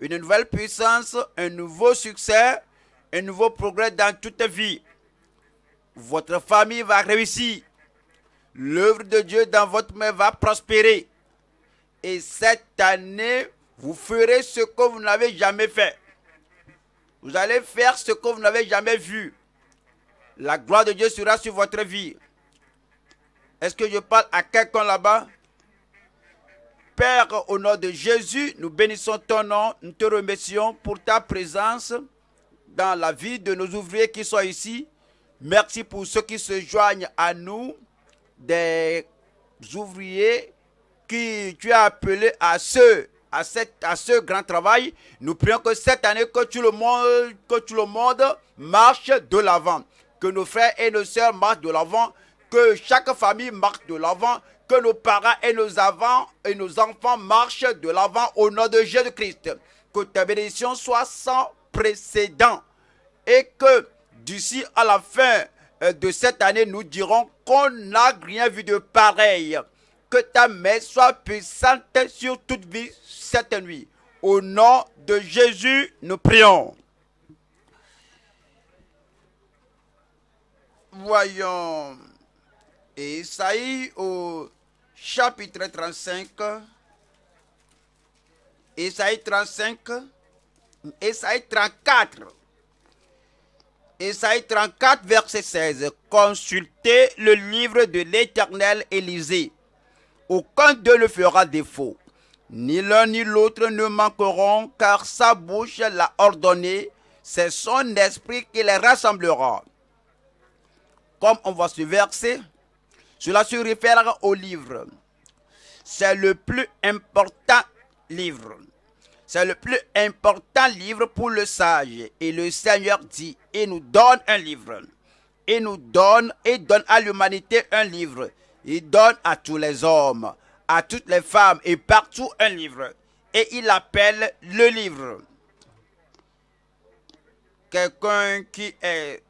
une nouvelle puissance, un nouveau succès, un nouveau progrès dans toute vie. Votre famille va réussir. L'œuvre de Dieu dans votre main va prospérer. Et cette année, vous ferez ce que vous n'avez jamais fait. Vous allez faire ce que vous n'avez jamais vu. La gloire de Dieu sera sur votre vie. Est-ce que je parle à quelqu'un là-bas Père, au nom de Jésus, nous bénissons ton nom, nous te remercions pour ta présence dans la vie de nos ouvriers qui sont ici. Merci pour ceux qui se joignent à nous, des ouvriers qui tu as appelés à ce, à ce grand travail. Nous prions que cette année, que tout le monde, que tout le monde marche de l'avant, que nos frères et nos sœurs marchent de l'avant, que chaque famille marche de l'avant, que nos parents et nos et nos enfants marchent de l'avant au nom de Jésus-Christ. Que ta bénédiction soit sans précédent et que d'ici à la fin euh, de cette année, nous dirons qu'on n'a rien vu de pareil. Que ta main soit puissante sur toute vie cette nuit. Au nom de Jésus, nous prions. Voyons. Et au chapitre 35, Esaïe 35, Esaïe 34, Isaïe 34, verset 16. Consultez le livre de l'Éternel Élisée. Aucun d'eux ne fera défaut. Ni l'un ni l'autre ne manqueront, car sa bouche l'a ordonné. C'est son esprit qui les rassemblera. Comme on voit ce verset, cela se réfère au livre. C'est le plus important livre. C'est le plus important livre pour le sage. Et le Seigneur dit, il nous donne un livre. Il nous donne et donne à l'humanité un livre. Il donne à tous les hommes, à toutes les femmes et partout un livre. Et il appelle le livre. Quelqu'un qui est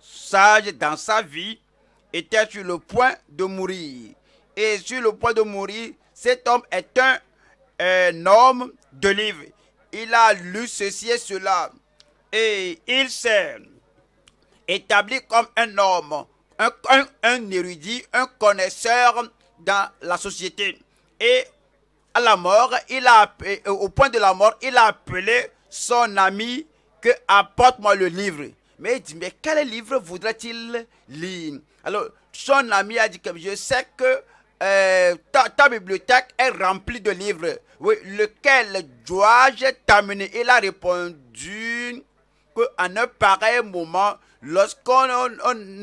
sage dans sa vie était sur le point de mourir. Et sur le point de mourir, cet homme est un, homme de livre. Il a lu ceci et cela. Et il s'est établi comme un homme, un, érudit, un connaisseur dans la société. Et à la mort, il a, euh, au point de la mort, il a appelé son ami que apporte-moi le livre. Mais il dit, mais quel livre voudrait-il lire alors, son ami a dit que je sais que euh, ta, bibliothèque est remplie de livres. Oui, lequel dois-je t'amener Il a répondu qu'en un pareil moment, lorsqu'on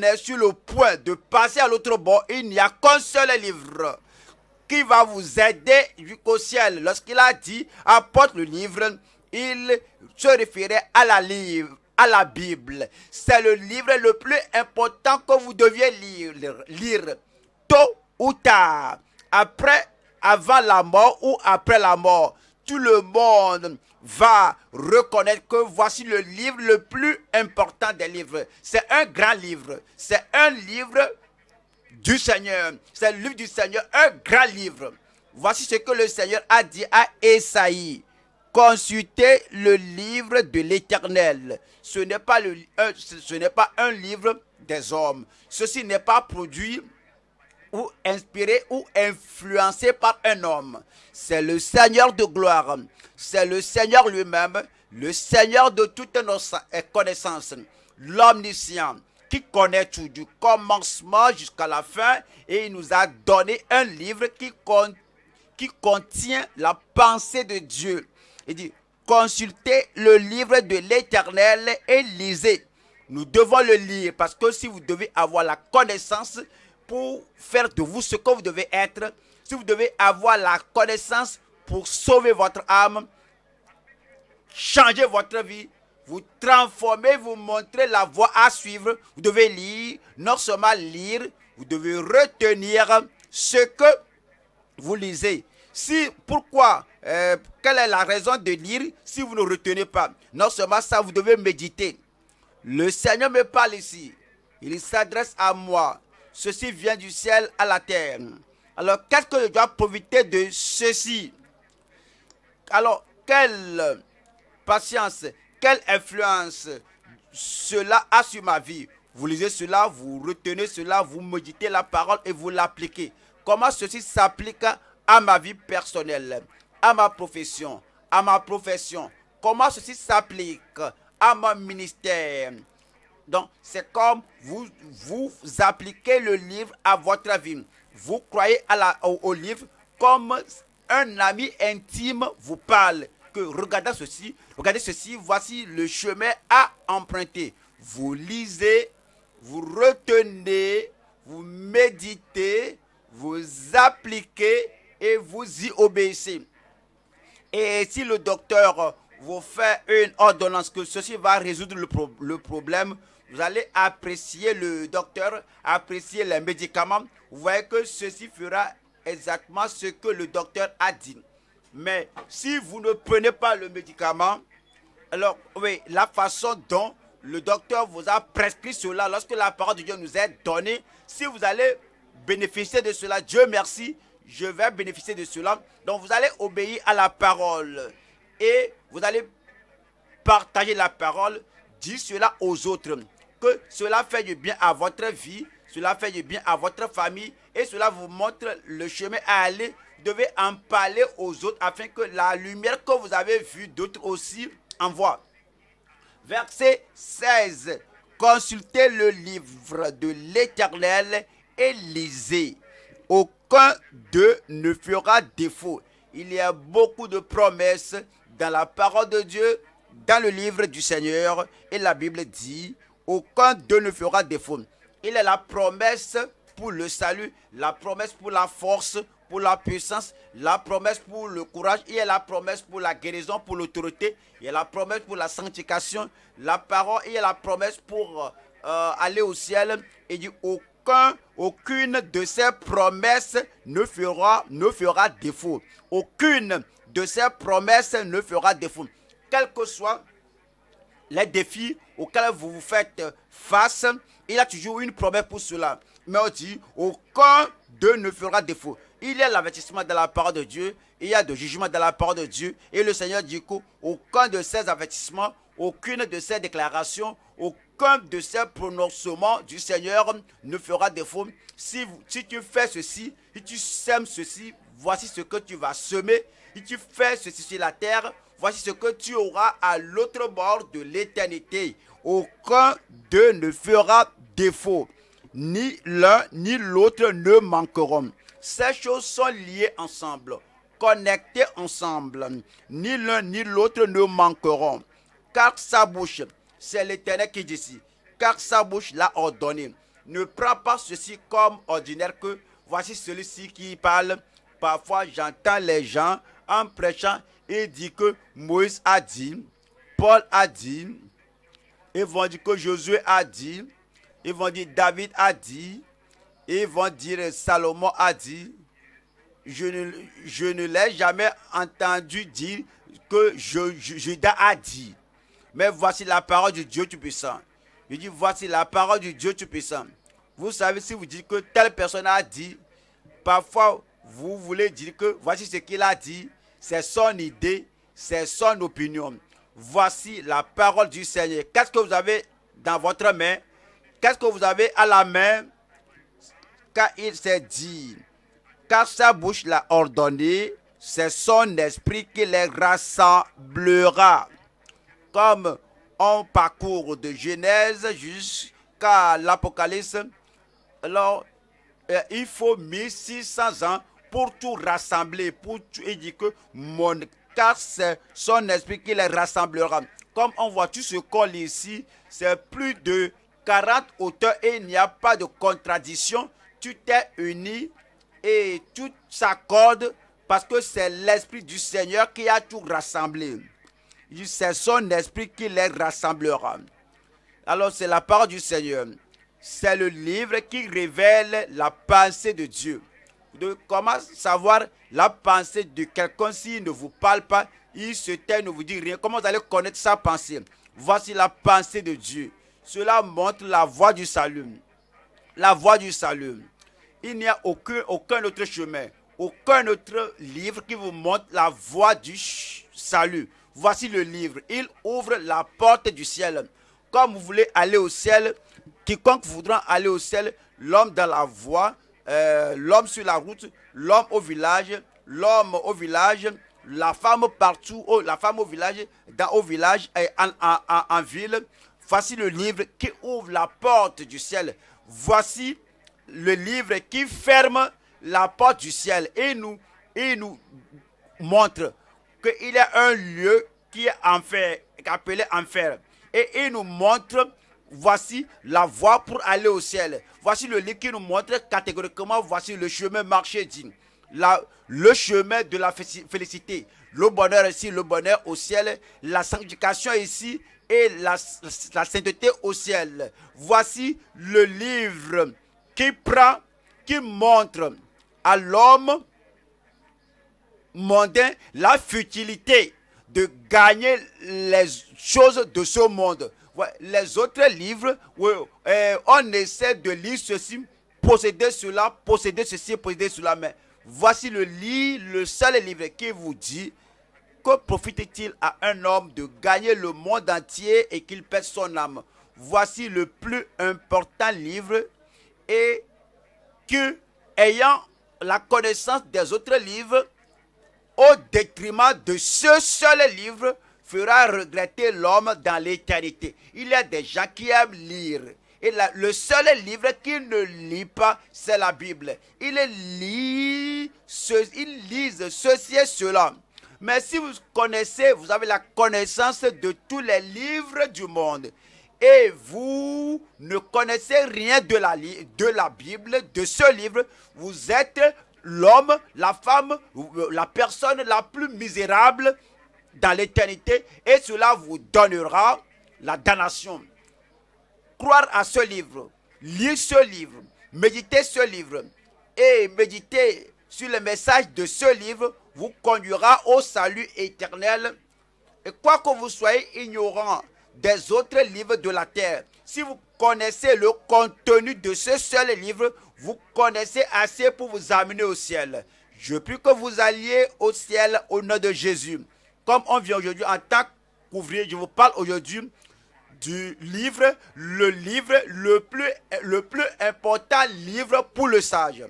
est sur le point de passer à l'autre bord, il n'y a qu'un seul livre qui va vous aider jusqu'au ciel. Lorsqu'il a dit apporte le livre, il se référait à la, livre, la Bible. C'est le livre le plus important que vous deviez lire, lire tôt ou tard, après, avant la mort ou après la mort. Tout le monde va reconnaître que voici le livre le plus important des livres. C'est un grand livre. C'est un livre du Seigneur. C'est le livre du Seigneur, un grand livre. Voici ce que le Seigneur a dit à Esaïe consultez le livre de l'Éternel. Ce n'est pas, le, ce n'est pas un livre des hommes. Ceci n'est pas produit ou inspiré ou influencé par un homme. C'est le Seigneur de gloire. C'est le Seigneur lui-même, le Seigneur de toutes nos eh, connaissances, l'omniscient qui connaît tout du commencement jusqu'à la fin et il nous a donné un livre qui, qui contient la pensée de Dieu il dit, consultez le livre de l'Éternel et lisez. Nous devons le lire parce que si vous devez avoir la connaissance pour faire de vous ce que vous devez être, si vous devez avoir la connaissance pour sauver votre âme, changer votre vie, vous transformer, vous montrer la voie à suivre, vous devez lire, non seulement lire, vous devez retenir ce que vous lisez. Si, pourquoi euh, Quelle est la raison de lire si vous ne retenez pas Non seulement ça, vous devez méditer. Le Seigneur me parle ici. Il s'adresse à moi. Ceci vient du ciel à la terre. Alors, qu'est-ce que je dois profiter de ceci Alors, quelle patience, quelle influence cela a sur ma vie Vous lisez cela, vous retenez cela, vous méditez la parole et vous l'appliquez. Comment ceci s'applique à ma vie personnelle, à ma profession, à ma profession. Comment ceci s'applique à mon ministère. Donc, c'est comme vous, vous appliquez le livre à votre vie. Vous croyez à la, au, livre comme un ami intime vous parle. Que regardez ceci, regardez ceci, voici le chemin à emprunter. Vous lisez, vous retenez, vous méditez, vous appliquez et vous y obéissez. Et si le docteur vous fait une ordonnance que ceci va résoudre le, problème, vous allez apprécier le docteur, apprécier les médicaments. Vous voyez que ceci fera exactement ce que le docteur a dit. Mais si vous ne prenez pas le médicament, alors oui, la façon dont le docteur vous a prescrit cela, lorsque la parole de Dieu nous est donnée, si vous allez bénéficier de cela, Dieu merci, je vais bénéficier de cela. Donc vous allez obéir à la parole et vous allez partager la parole, dire cela aux autres, que cela fait du bien à votre vie, cela fait du bien à votre famille et cela vous montre le chemin à aller. Vous devez en parler aux autres afin que la lumière que vous avez vue d'autres aussi envoie. Verset 16. Consultez le livre de l'Éternel et lisez. Au aucun d'eux ne fera défaut. Il y a beaucoup de promesses dans la parole de Dieu, dans le livre du Seigneur, et la Bible dit, aucun d'eux ne fera défaut. Il est la promesse pour le salut, la promesse pour la force, pour la puissance, la promesse pour le courage, il y la promesse pour la guérison, pour l'autorité, il y la promesse pour la sanctification, la parole, il y la promesse pour euh, euh, aller au ciel. Et du aucun aucune de ces promesses ne fera, ne fera défaut. Aucune de ces promesses ne fera défaut. Quels que soient les défis auxquels vous vous faites face, il y a toujours une promesse pour cela. Mais on dit, aucun d'eux ne fera défaut. Il y a l'avertissement de la part de Dieu, il y a le jugement de la part de Dieu. Et le Seigneur dit qu'aucun de ces avertissements, aucune de ces déclarations, aucun de ces prononcements du Seigneur ne fera défaut. Si, tu fais ceci, et tu sèmes ceci, voici ce que tu vas semer. Et tu fais ceci sur la terre, voici ce que tu auras à l'autre bord de l'éternité. Aucun d'eux ne fera défaut. Ni l'un ni l'autre ne manqueront. Ces choses sont liées ensemble, connectées ensemble. Ni l'un ni l'autre ne manqueront. Car sa bouche c'est l'Éternel qui dit ici, car sa bouche l'a ordonné. Ne prends pas ceci comme ordinaire que voici celui-ci qui parle. Parfois, j'entends les gens en prêchant et dit que Moïse a dit, Paul a dit, ils vont dire que Josué a dit, ils vont dire David a dit, ils vont dire Salomon a dit. Je ne, l'ai jamais entendu dire que Judas a dit. Mais voici la parole du Dieu Tout-Puissant. Je dis, voici la parole du Dieu Tout-Puissant. Vous savez, si vous dites que telle personne a dit, parfois vous voulez dire que voici ce qu'il a dit, c'est son idée, c'est son opinion. Voici la parole du Seigneur. Qu'est-ce que vous avez dans votre main Qu'est-ce que vous avez à la main Car il s'est dit, car sa bouche l'a ordonné, c'est son esprit qui les rassemblera comme on parcourt de Genèse jusqu'à l'Apocalypse, alors euh, il faut 1600 ans pour tout rassembler. Pour tout, il que mon, car c'est son esprit qui les rassemblera. Comme on voit tout ce col ici, c'est plus de 40 auteurs et il n'y a pas de contradiction. tu t'es uni et tout s'accorde parce que c'est l'esprit du Seigneur qui a tout rassemblé c'est son esprit qui les rassemblera. Alors c'est la parole du Seigneur. C'est le livre qui révèle la pensée de Dieu. De comment savoir la pensée de quelqu'un s'il ne vous parle pas, il se tait, ne vous dit rien. Comment vous allez connaître sa pensée Voici la pensée de Dieu. Cela montre la voie du salut. La voie du salut. Il n'y a aucun, aucun autre chemin, aucun autre livre qui vous montre la voie du salut. Voici le livre. Il ouvre la porte du ciel. Comme vous voulez aller au ciel, quiconque voudra aller au ciel, l'homme dans la voie, euh, l'homme sur la route, l'homme au village, l'homme au village, la femme partout, la femme au village, dans, au village et en, en, ville. Voici le livre qui ouvre la porte du ciel. Voici le livre qui ferme la porte du ciel et nous, et nous montre qu'il y a un lieu qui est enfer, appelé enfer. Et il nous montre, voici la voie pour aller au ciel. Voici le livre qui nous montre catégoriquement, voici le chemin marché digne. le chemin de la félicité. Le bonheur ici, le bonheur au ciel, la sanctification ici et la, la sainteté au ciel. Voici le livre qui prend, qui montre à l'homme mondain, la futilité de gagner les choses de ce monde. Les autres livres, euh, on essaie de lire ceci, posséder cela, posséder ceci, posséder cela. Mais voici le livre, le seul livre qui vous dit que profite-t-il à un homme de gagner le monde entier et qu'il perd son âme. Voici le plus important livre et que, ayant la connaissance des autres livres, au détriment de ce seul livre, fera regretter l'homme dans l'éternité. Il y a des gens qui aiment lire. Et le seul livre qu'ils ne lit pas, c'est la Bible. Il lit, lise ceci et cela. Mais si vous connaissez, vous avez la connaissance de tous les livres du monde et vous ne connaissez rien de la Bible, de ce livre, vous êtes l'homme, la femme, euh, la personne la plus misérable dans l'éternité, et cela vous donnera la damnation. Croire à ce livre, lire ce livre, méditer ce livre, et méditer sur le message de ce livre vous conduira au salut éternel. Et quoi que vous soyez ignorant des autres livres de la terre, si vous connaissez le contenu de ce seul livre, vous connaissez assez pour vous amener au ciel. Je prie que vous alliez au ciel au nom de Jésus. Comme on vient aujourd'hui en tant qu'ouvrier, je vous parle aujourd'hui du livre, le livre le plus, le plus important livre pour le sage.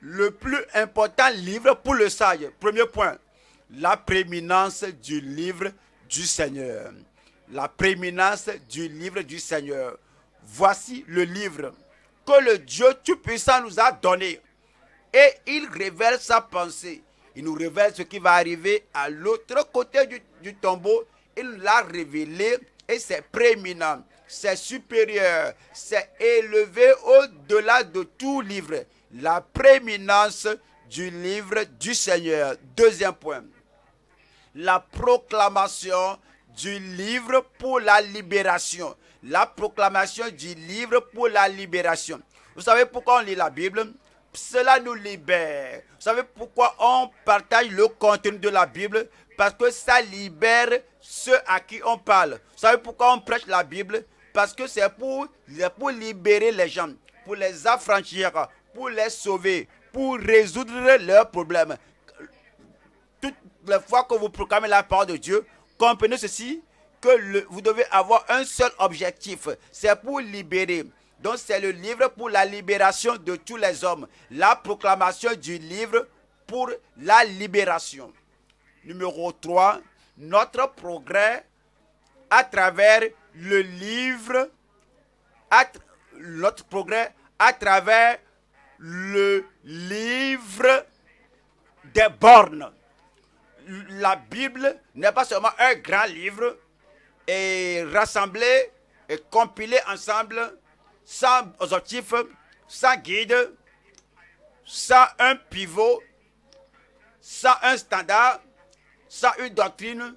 Le plus important livre pour le sage. Premier point, la préminence du livre du Seigneur la prééminence du livre du Seigneur. Voici le livre que le Dieu Tout-Puissant nous a donné. Et il révèle sa pensée. Il nous révèle ce qui va arriver à l'autre côté du, tombeau. Il l'a révélé et c'est prééminent, c'est supérieur, c'est élevé au-delà de tout livre. La prééminence du livre du Seigneur. Deuxième point, la proclamation du livre pour la libération. La proclamation du livre pour la libération. Vous savez pourquoi on lit la Bible Cela nous libère. Vous savez pourquoi on partage le contenu de la Bible Parce que ça libère ceux à qui on parle. Vous savez pourquoi on prêche la Bible Parce que c'est pour, pour libérer les gens, pour les affranchir, pour les sauver, pour résoudre leurs problèmes. Toutes les fois que vous proclamez la parole de Dieu, Comprenez ceci, que vous devez avoir un seul objectif, c'est pour libérer. Donc c'est le livre pour la libération de tous les hommes. La proclamation du livre pour la libération. Numéro 3, notre progrès à travers le livre, notre progrès à travers le livre des bornes la Bible n'est pas seulement un grand livre et rassemblé et compilé ensemble sans objectif, sans guide, sans un pivot, sans un standard, sans une doctrine,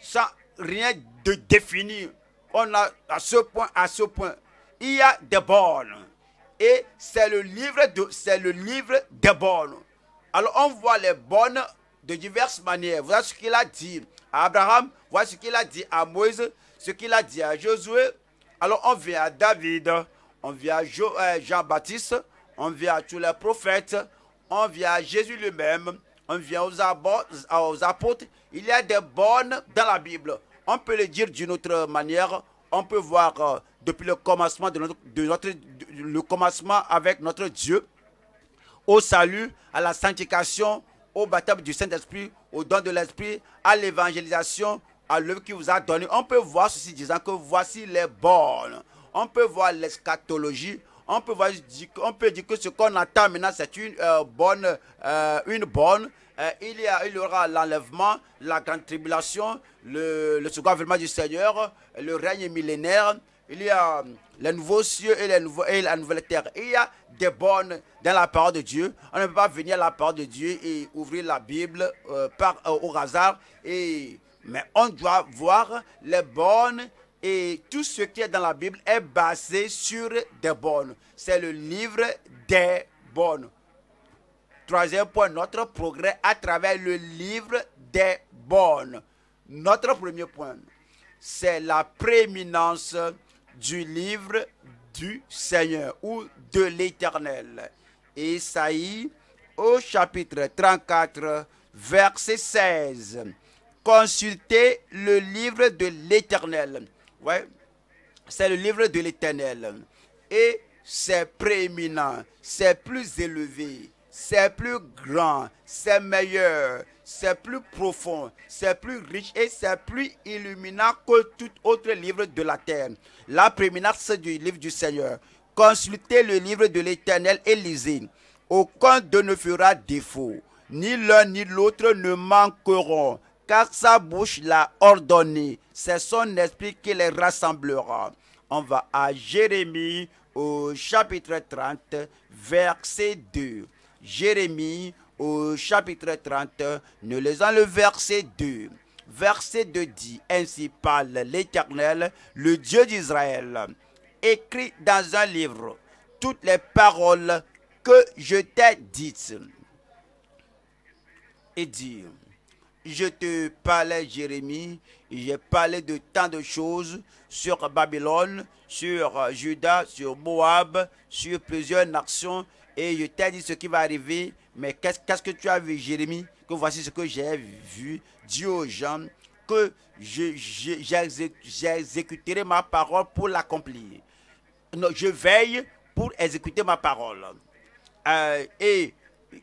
sans rien de défini. On a à ce point, à ce point. Il y a des bornes. Et c'est le livre de, c'est le livre des bornes. Alors on voit les bornes de diverses manières. Voilà ce qu'il a dit à Abraham, voilà ce qu'il a dit à Moïse, ce qu'il a dit à Josué. Alors on vient à David, on vient à euh, Jean-Baptiste, on vient à tous les prophètes, on vient à Jésus lui-même, on vient aux, apôtres. Il y a des bonnes dans la Bible. On peut le dire d'une autre manière. On peut voir euh, depuis le commencement, de notre, de le commencement avec notre Dieu, au salut, à la sanctification, au baptême du Saint-Esprit, au don de l'Esprit, à l'évangélisation, à l'œuvre qui vous a donné. On peut voir ceci disant que voici les bornes. On peut voir l'eschatologie. On peut, voir, on peut dire que ce qu'on attend maintenant, c'est une euh, bonne euh, une bonne euh, il, y a, aura l'enlèvement, la grande tribulation, le, le second du Seigneur, le règne millénaire. Il y a les nouveaux cieux et, la nouvelle terre. Il y a des bornes dans la parole de Dieu. On ne peut pas venir à la parole de Dieu et ouvrir la Bible euh, par, euh, au hasard. Et, mais on doit voir les bornes et tout ce qui est dans la Bible est basé sur des bornes. C'est le livre des bornes. Troisième point, notre progrès à travers le livre des bornes. Notre premier point, c'est la prééminence du livre du Seigneur ou de l'Éternel. est, au chapitre 34, verset 16. Consultez le livre de l'Éternel. Ouais, c'est le livre de l'Éternel. Et c'est prééminent, c'est plus élevé, c'est plus grand, c'est meilleur, c'est plus profond, c'est plus riche et c'est plus illuminant que tout autre livre de la terre. La préminence du livre du Seigneur. Consultez le livre de l'Éternel et lisez. Aucun de ne fera défaut. Ni l'un ni l'autre ne manqueront, car sa bouche l'a ordonné. C'est son esprit qui les rassemblera. On va à Jérémie au chapitre 30, verset 2. Jérémie au chapitre 30, nous lisons le verset 2. Verset 2 dit, Ainsi parle l'Éternel, le Dieu d'Israël, écrit dans un livre toutes les paroles que je t'ai dites. Et dit, je te parlais, Jérémie, j'ai parlé de tant de choses sur Babylone, sur Juda, sur Moab, sur plusieurs nations, et je t'ai dit ce qui va arriver mais qu'est-ce que tu as vu, Jérémie Que voici ce que j'ai vu. Dis aux gens que j'exécuterai ma parole pour l'accomplir. Je veille pour exécuter ma parole. Euh, et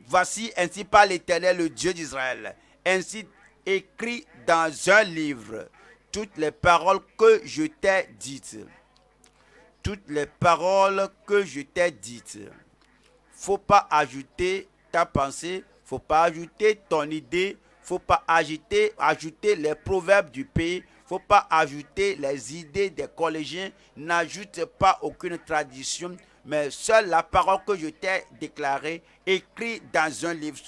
voici ainsi par l'Éternel, le Dieu d'Israël. Ainsi écrit dans un livre toutes les paroles que je t'ai dites. Toutes les paroles que je t'ai dites. Faut pas ajouter pensée, faut pas ajouter ton idée, faut pas ajouter, ajouter les proverbes du pays, faut pas ajouter les idées des collégiens, n'ajoute pas aucune tradition, mais seule la parole que je t'ai déclarée, écrite dans un livre.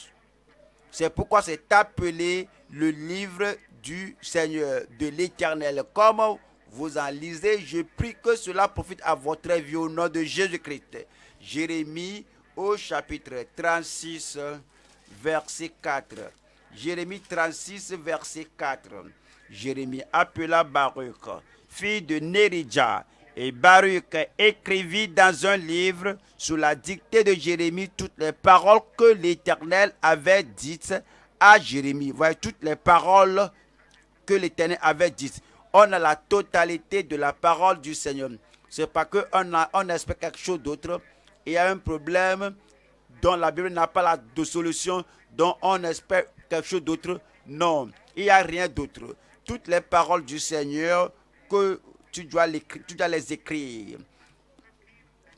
C'est pourquoi c'est appelé le livre du Seigneur, de l'Éternel. Comme vous en lisez, je prie que cela profite à votre vie au nom de Jésus-Christ. Jérémie au chapitre 36, verset 4. Jérémie 36, verset 4. Jérémie appela Baruch, fille de Nerija, et Baruch écrivit dans un livre, sous la dictée de Jérémie, toutes les paroles que l'Éternel avait dites à Jérémie. voyez, toutes les paroles que l'Éternel avait dites. On a la totalité de la parole du Seigneur. C'est pas qu'on on espère quelque chose d'autre il y a un problème dont la Bible n'a pas de solution, dont on espère quelque chose d'autre. Non, il n'y a rien d'autre. Toutes les paroles du Seigneur que tu dois, tu dois les écrire.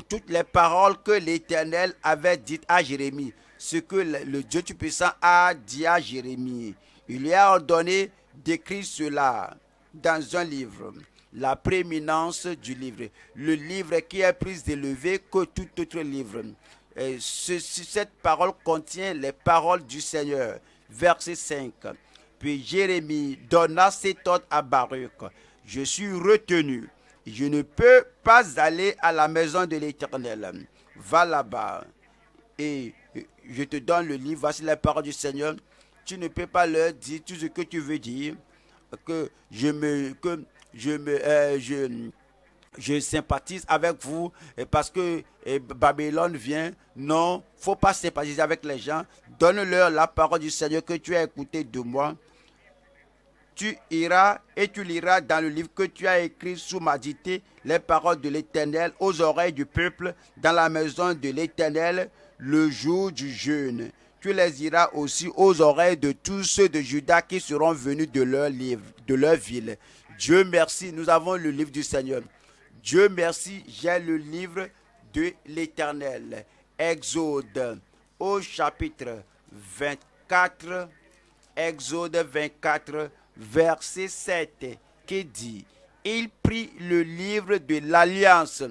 Toutes les paroles que l'Éternel avait dites à Jérémie. Ce que le Dieu Tout-Puissant a dit à Jérémie. Il lui a ordonné d'écrire cela dans un livre la prééminence du livre. Le livre qui est plus élevé que tout autre livre. Et cette parole contient les paroles du Seigneur. Verset 5. Puis Jérémie donna cet ordre à Baruch. Je suis retenu. Je ne peux pas aller à la maison de l'Éternel. Va là-bas et je te donne le livre. Voici la parole du Seigneur. Tu ne peux pas leur dire tout ce que tu veux dire. Que je me... Que je, me, euh, je, je sympathise avec vous euh, parce que euh, Babylone vient. Non, faut pas sympathiser avec les gens. Donne-leur la parole du Seigneur que tu as écouté de moi. Tu iras et tu liras dans le livre que tu as écrit sous ma dictée les paroles de l'Éternel aux oreilles du peuple dans la maison de l'Éternel le jour du jeûne. Tu les iras aussi aux oreilles de tous ceux de Juda qui seront venus de leur, livre, de leur ville. Dieu merci, nous avons le livre du Seigneur. Dieu merci, j'ai le livre de l'Éternel. Exode au chapitre 24, Exode 24, verset 7, qui dit, il prit le livre de l'alliance.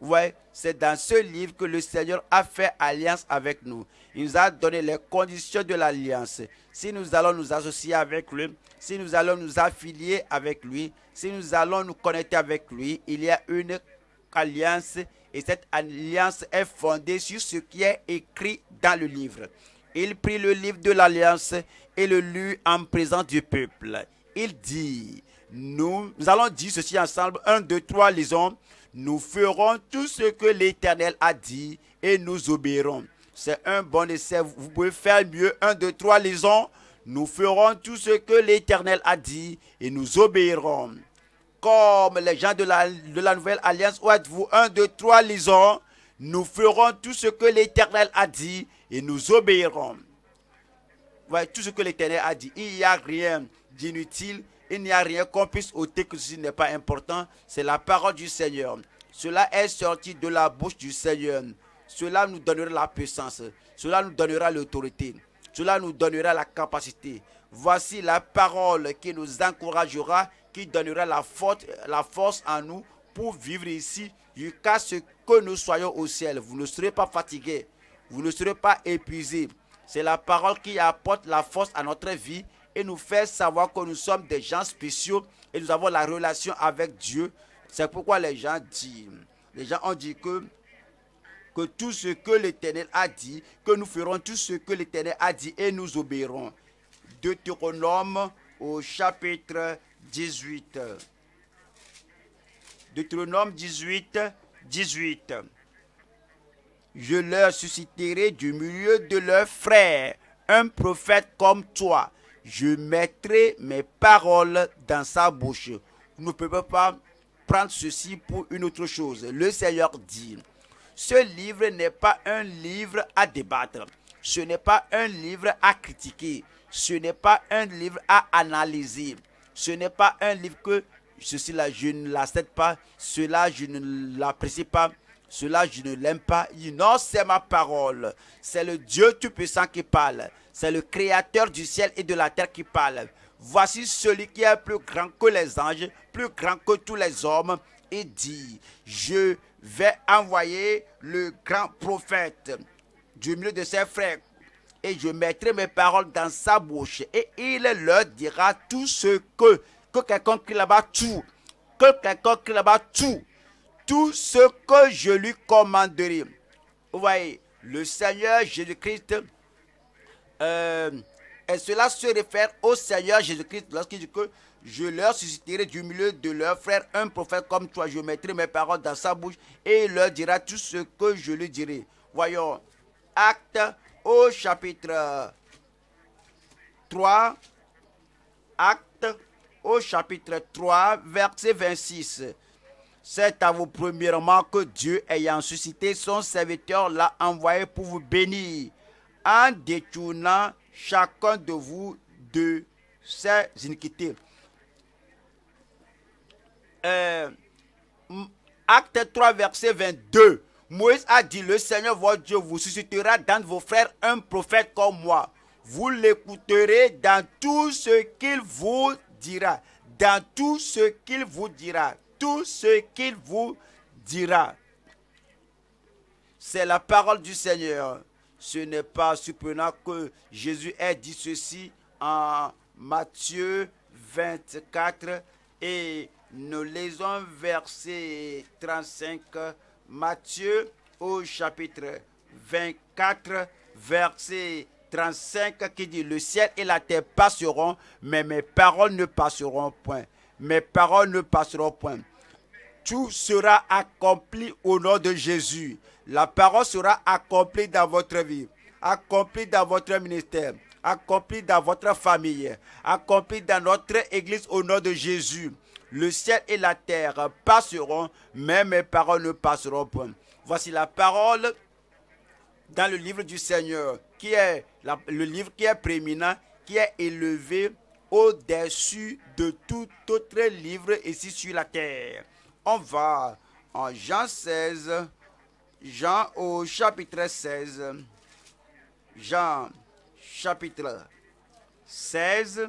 Ouais, c'est dans ce livre que le Seigneur a fait alliance avec nous. Il nous a donné les conditions de l'alliance si nous allons nous associer avec lui, si nous allons nous affilier avec lui, si nous allons nous connecter avec lui, il y a une alliance et cette alliance est fondée sur ce qui est écrit dans le livre. Il prit le livre de l'alliance et le lut en présence du peuple. Il dit, nous, allons dire ceci ensemble, un, deux, trois, lisons, nous ferons tout ce que l'Éternel a dit et nous obéirons c'est un bon essai. Vous pouvez faire mieux. Un, deux, trois, lisons. Nous ferons tout ce que l'Éternel a dit et nous obéirons. Comme les gens de la, nouvelle alliance, où êtes-vous un, deux, trois, lisons. Nous ferons tout ce que l'Éternel a dit et nous obéirons. Ouais, tout ce que l'Éternel a dit. Il n'y a rien d'inutile. Il n'y a rien qu'on puisse ôter que ce n'est pas important. C'est la parole du Seigneur. Cela est sorti de la bouche du Seigneur. Cela nous donnera la puissance, cela nous donnera l'autorité, cela nous donnera la capacité. Voici la parole qui nous encouragera, qui donnera la force, la force en nous pour vivre ici jusqu'à ce que nous soyons au ciel. Vous ne serez pas fatigués, vous ne serez pas épuisés. C'est la parole qui apporte la force à notre vie et nous fait savoir que nous sommes des gens spéciaux et nous avons la relation avec Dieu. C'est pourquoi les gens disent, les gens ont dit que que tout ce que l'Éternel a dit, que nous ferons tout ce que l'Éternel a dit et nous obéirons. Deutéronome au chapitre 18. Deutéronome 18, 18. Je leur susciterai du milieu de leurs frères un prophète comme toi. Je mettrai mes paroles dans sa bouche. Nous ne pouvons pas prendre ceci pour une autre chose. Le Seigneur dit, ce livre n'est pas un livre à débattre, ce n'est pas un livre à critiquer, ce n'est pas un livre à analyser, ce n'est pas un livre que ceci-là, je ne l'accepte pas, cela, je ne l'apprécie pas, cela, je ne l'aime pas. Non, c'est ma parole. C'est le Dieu Tout-Puissant qui parle. C'est le Créateur du ciel et de la terre qui parle. Voici celui qui est plus grand que les anges, plus grand que tous les hommes, et dit, je vais envoyer le grand prophète du milieu de ses frères. Et je mettrai mes paroles dans sa bouche. Et il leur dira tout ce que, que quelqu'un crie là-bas, tout. Que quelqu'un crie là-bas, tout. Tout ce que je lui commanderai. Vous voyez, le Seigneur Jésus-Christ, euh, et cela se réfère au Seigneur Jésus-Christ lorsqu'il dit que je leur susciterai du milieu de leurs frères un prophète comme toi. Je mettrai mes paroles dans sa bouche et il leur dira tout ce que je lui dirai. Voyons. Acte au chapitre 3. Acte au chapitre 3, verset 26. C'est à vous premièrement que Dieu, ayant suscité son serviteur, l'a envoyé pour vous bénir, en détournant chacun de vous de ses iniquités. Euh, acte 3, verset 22, Moïse a dit, le Seigneur votre Dieu vous suscitera dans vos frères un prophète comme moi. Vous l'écouterez dans tout ce qu'il vous dira. Dans tout ce qu'il vous dira. Tout ce qu'il vous dira. C'est la parole du Seigneur. Ce n'est pas surprenant que Jésus ait dit ceci en Matthieu 24 et nous lisons verset 35, Matthieu au chapitre 24, verset 35 qui dit, le ciel et la terre passeront, mais mes paroles ne passeront point. Mes paroles ne passeront point. Tout sera accompli au nom de Jésus. La parole sera accomplie dans votre vie, accomplie dans votre ministère, accomplie dans votre famille, accomplie dans notre église au nom de Jésus le ciel et la terre passeront, mais mes paroles ne passeront point. Voici la parole dans le livre du Seigneur, qui est le livre qui est prééminent, qui est élevé au-dessus de tout autre livre ici sur la terre. On va en Jean 16, Jean au chapitre 16, Jean chapitre 16,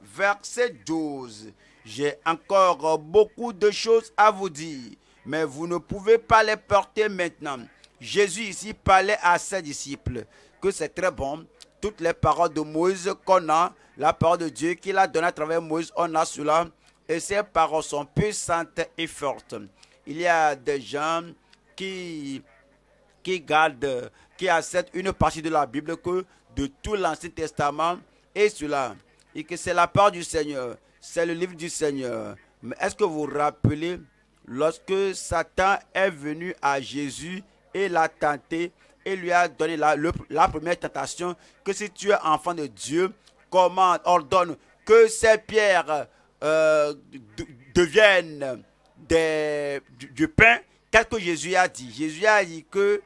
verset 12. J'ai encore beaucoup de choses à vous dire, mais vous ne pouvez pas les porter maintenant. Jésus ici parlait à ses disciples que c'est très bon. Toutes les paroles de Moïse qu'on a, la parole de Dieu qu'il a donnée à travers Moïse, on a cela. Et ces paroles sont puissantes et fortes. Il y a des gens qui, qui gardent, qui acceptent une partie de la Bible que de tout l'Ancien Testament et cela. Et que c'est la part du Seigneur c'est le livre du Seigneur. Mais est-ce que vous vous rappelez lorsque Satan est venu à Jésus et l'a tenté et lui a donné la, première tentation que si tu es enfant de Dieu, commande, ordonne que ces pierres euh, deviennent du, du, pain. Qu'est-ce que Jésus a dit Jésus a dit que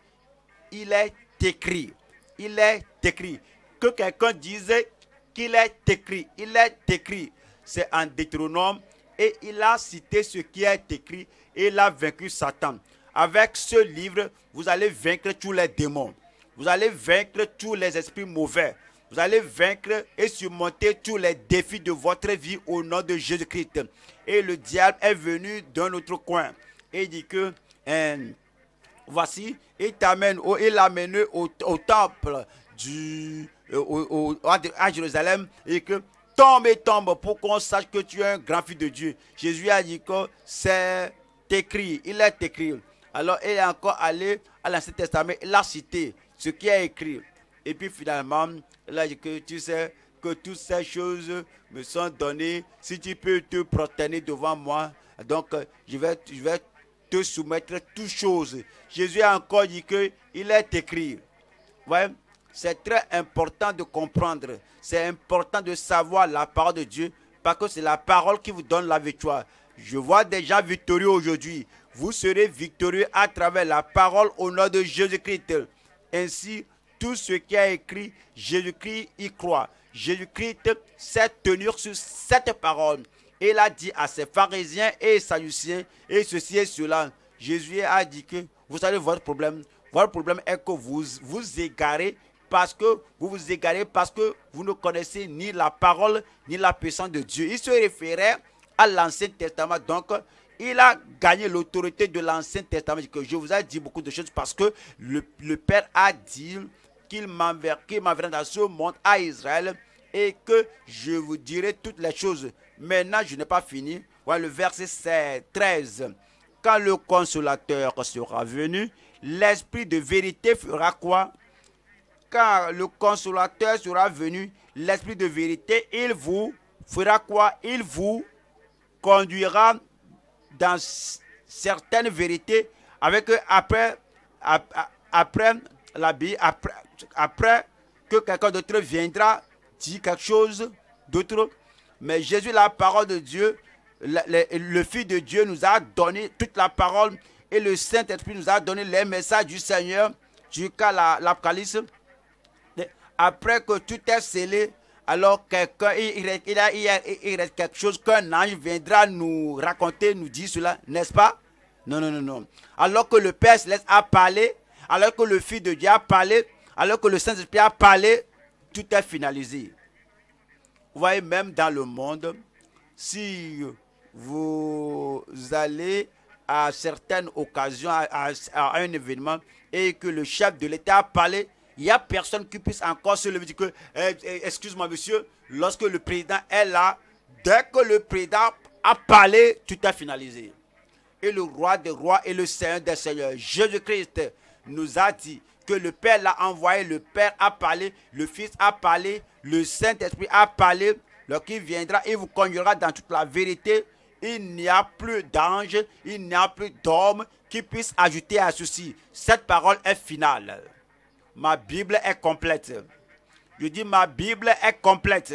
il est écrit. Il est écrit. Que quelqu'un disait qu'il est écrit. Il est écrit c'est en Deutéronome, et il a cité ce qui est écrit, et il a vaincu Satan. Avec ce livre, vous allez vaincre tous les démons, vous allez vaincre tous les esprits mauvais, vous allez vaincre et surmonter tous les défis de votre vie au nom de Jésus-Christ. Et le diable est venu d'un autre coin et dit que... Hein, voici, il t'amène, au, il l'a au, au temple du, euh, à Jérusalem et que tombe et tombe pour qu'on sache que tu es un grand fils de Dieu. Jésus a dit que c'est écrit, il est écrit. Alors il est encore allé à l'Ancien Testament, il a cité ce qui est écrit. Et puis finalement, il dit que tu sais que toutes ces choses me sont données. Si tu peux te prosterner devant moi, donc je vais, te soumettre toutes choses. Jésus a encore dit que il est écrit. Ouais. C'est très important de comprendre. C'est important de savoir la parole de Dieu parce que c'est la parole qui vous donne la victoire. Je vois déjà victorieux aujourd'hui. Vous serez victorieux à travers la parole au nom de Jésus-Christ. Ainsi, tout ce qui a écrit, Jésus-Christ y croit. Jésus-Christ sait tenir sur cette parole. Il a dit à ses pharisiens et sadduciens et ceci et cela. Jésus a dit que, vous savez, votre problème, votre problème est que vous vous égarez parce que vous vous égarez, parce que vous ne connaissez ni la parole, ni la puissance de Dieu. Il se référait à l'Ancien Testament. Donc, il a gagné l'autorité de l'Ancien Testament. je vous ai dit beaucoup de choses parce que le, Père a dit qu'il m'enverrait dans ce monde à Israël et que je vous dirai toutes les choses. Maintenant, je n'ai pas fini. Voilà le verset 13. Quand le consolateur sera venu, l'Esprit de vérité fera quoi car le consolateur sera venu, l'esprit de vérité, il vous fera quoi Il vous conduira dans certaines vérités avec après après la après, que quelqu'un d'autre viendra dire quelque chose d'autre. Mais Jésus, la parole de Dieu, le, Fils de Dieu nous a donné toute la parole et le Saint-Esprit nous a donné les messages du Seigneur jusqu'à l'Apocalypse. Après que tout est scellé, alors il, reste, quelque chose qu'un ange viendra nous raconter, nous dire cela, n'est-ce pas Non, non, non, non. Alors que le Père laisse a parlé, alors que le Fils de Dieu a parlé, alors que le Saint-Esprit a parlé, tout est finalisé. Vous voyez, même dans le monde, si vous allez à certaines occasions, à un événement, et que le chef de l'État a parlé, il n'y a personne qui puisse encore se lever dire que, eh, eh, excuse-moi monsieur, lorsque le président est là, dès que le président a parlé, tout est finalisé. Et le roi des rois et le Seigneur des seigneurs, Jésus-Christ, nous a dit que le Père l'a envoyé, le Père a parlé, le Fils a parlé, le Saint-Esprit a parlé. Lorsqu'il viendra, et vous conduira dans toute la vérité. Il n'y a plus d'ange, il n'y a plus d'homme qui puisse ajouter à ceci. Cette parole est finale ma Bible est complète. Je dis, ma Bible est complète.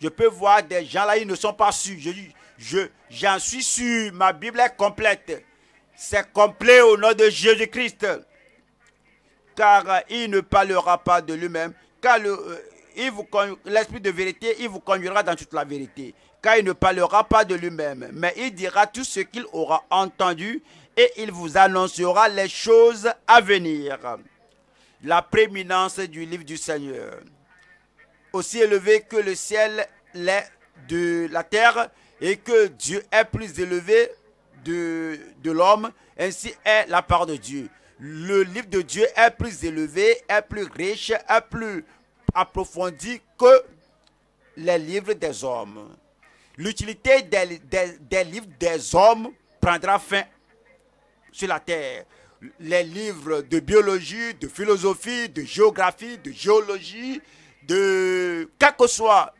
Je peux voir des gens là, ils ne sont pas sûrs. Je dis, je, j'en suis sûr, ma Bible est complète. C'est complet au nom de Jésus-Christ. Car euh, il ne parlera pas de lui-même, car euh, l'Esprit de vérité, il vous conduira dans toute la vérité. Car il ne parlera pas de lui-même, mais il dira tout ce qu'il aura entendu et il vous annoncera les choses à venir la préminence du livre du Seigneur. Aussi élevé que le ciel l'est de la terre et que Dieu est plus élevé de, l'homme, ainsi est la part de Dieu. Le livre de Dieu est plus élevé, est plus riche, est plus approfondi que les livres des hommes. L'utilité des, des livres des hommes prendra fin sur la terre les livres de biologie, de philosophie, de géographie, de géologie, de quel que soit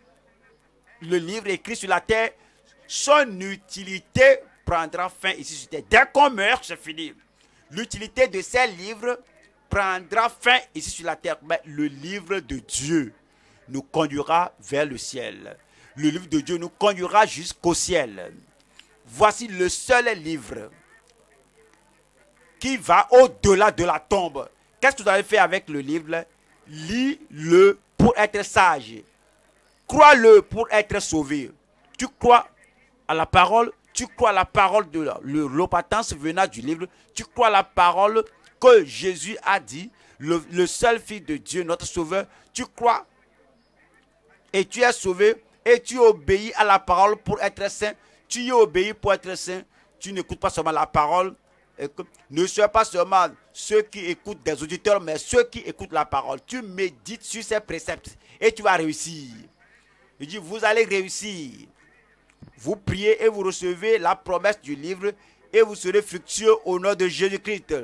le livre écrit sur la terre, son utilité prendra fin ici sur terre. Dès qu'on meurt, c'est fini. L'utilité de ces livres prendra fin ici sur la terre. Mais le livre de Dieu nous conduira vers le ciel. Le livre de Dieu nous conduira jusqu'au ciel. Voici le seul livre qui va au-delà de la tombe. Qu'est-ce que vous avez fait avec le livre Lis-le pour être sage. Crois-le pour être sauvé. Tu crois à la parole, tu crois à la parole de l'opatence venant du livre, tu crois à la parole que Jésus a dit, le, seul Fils de Dieu, notre Sauveur, tu crois et tu es sauvé et tu obéis à la parole pour être saint. Tu y obéis pour être saint. Tu n'écoutes pas seulement la parole, ne sois pas seulement ceux qui écoutent des auditeurs, mais ceux qui écoutent la parole. Tu médites sur ces préceptes et tu vas réussir. Je dit, vous allez réussir. Vous priez et vous recevez la promesse du livre et vous serez fructueux au nom de Jésus-Christ.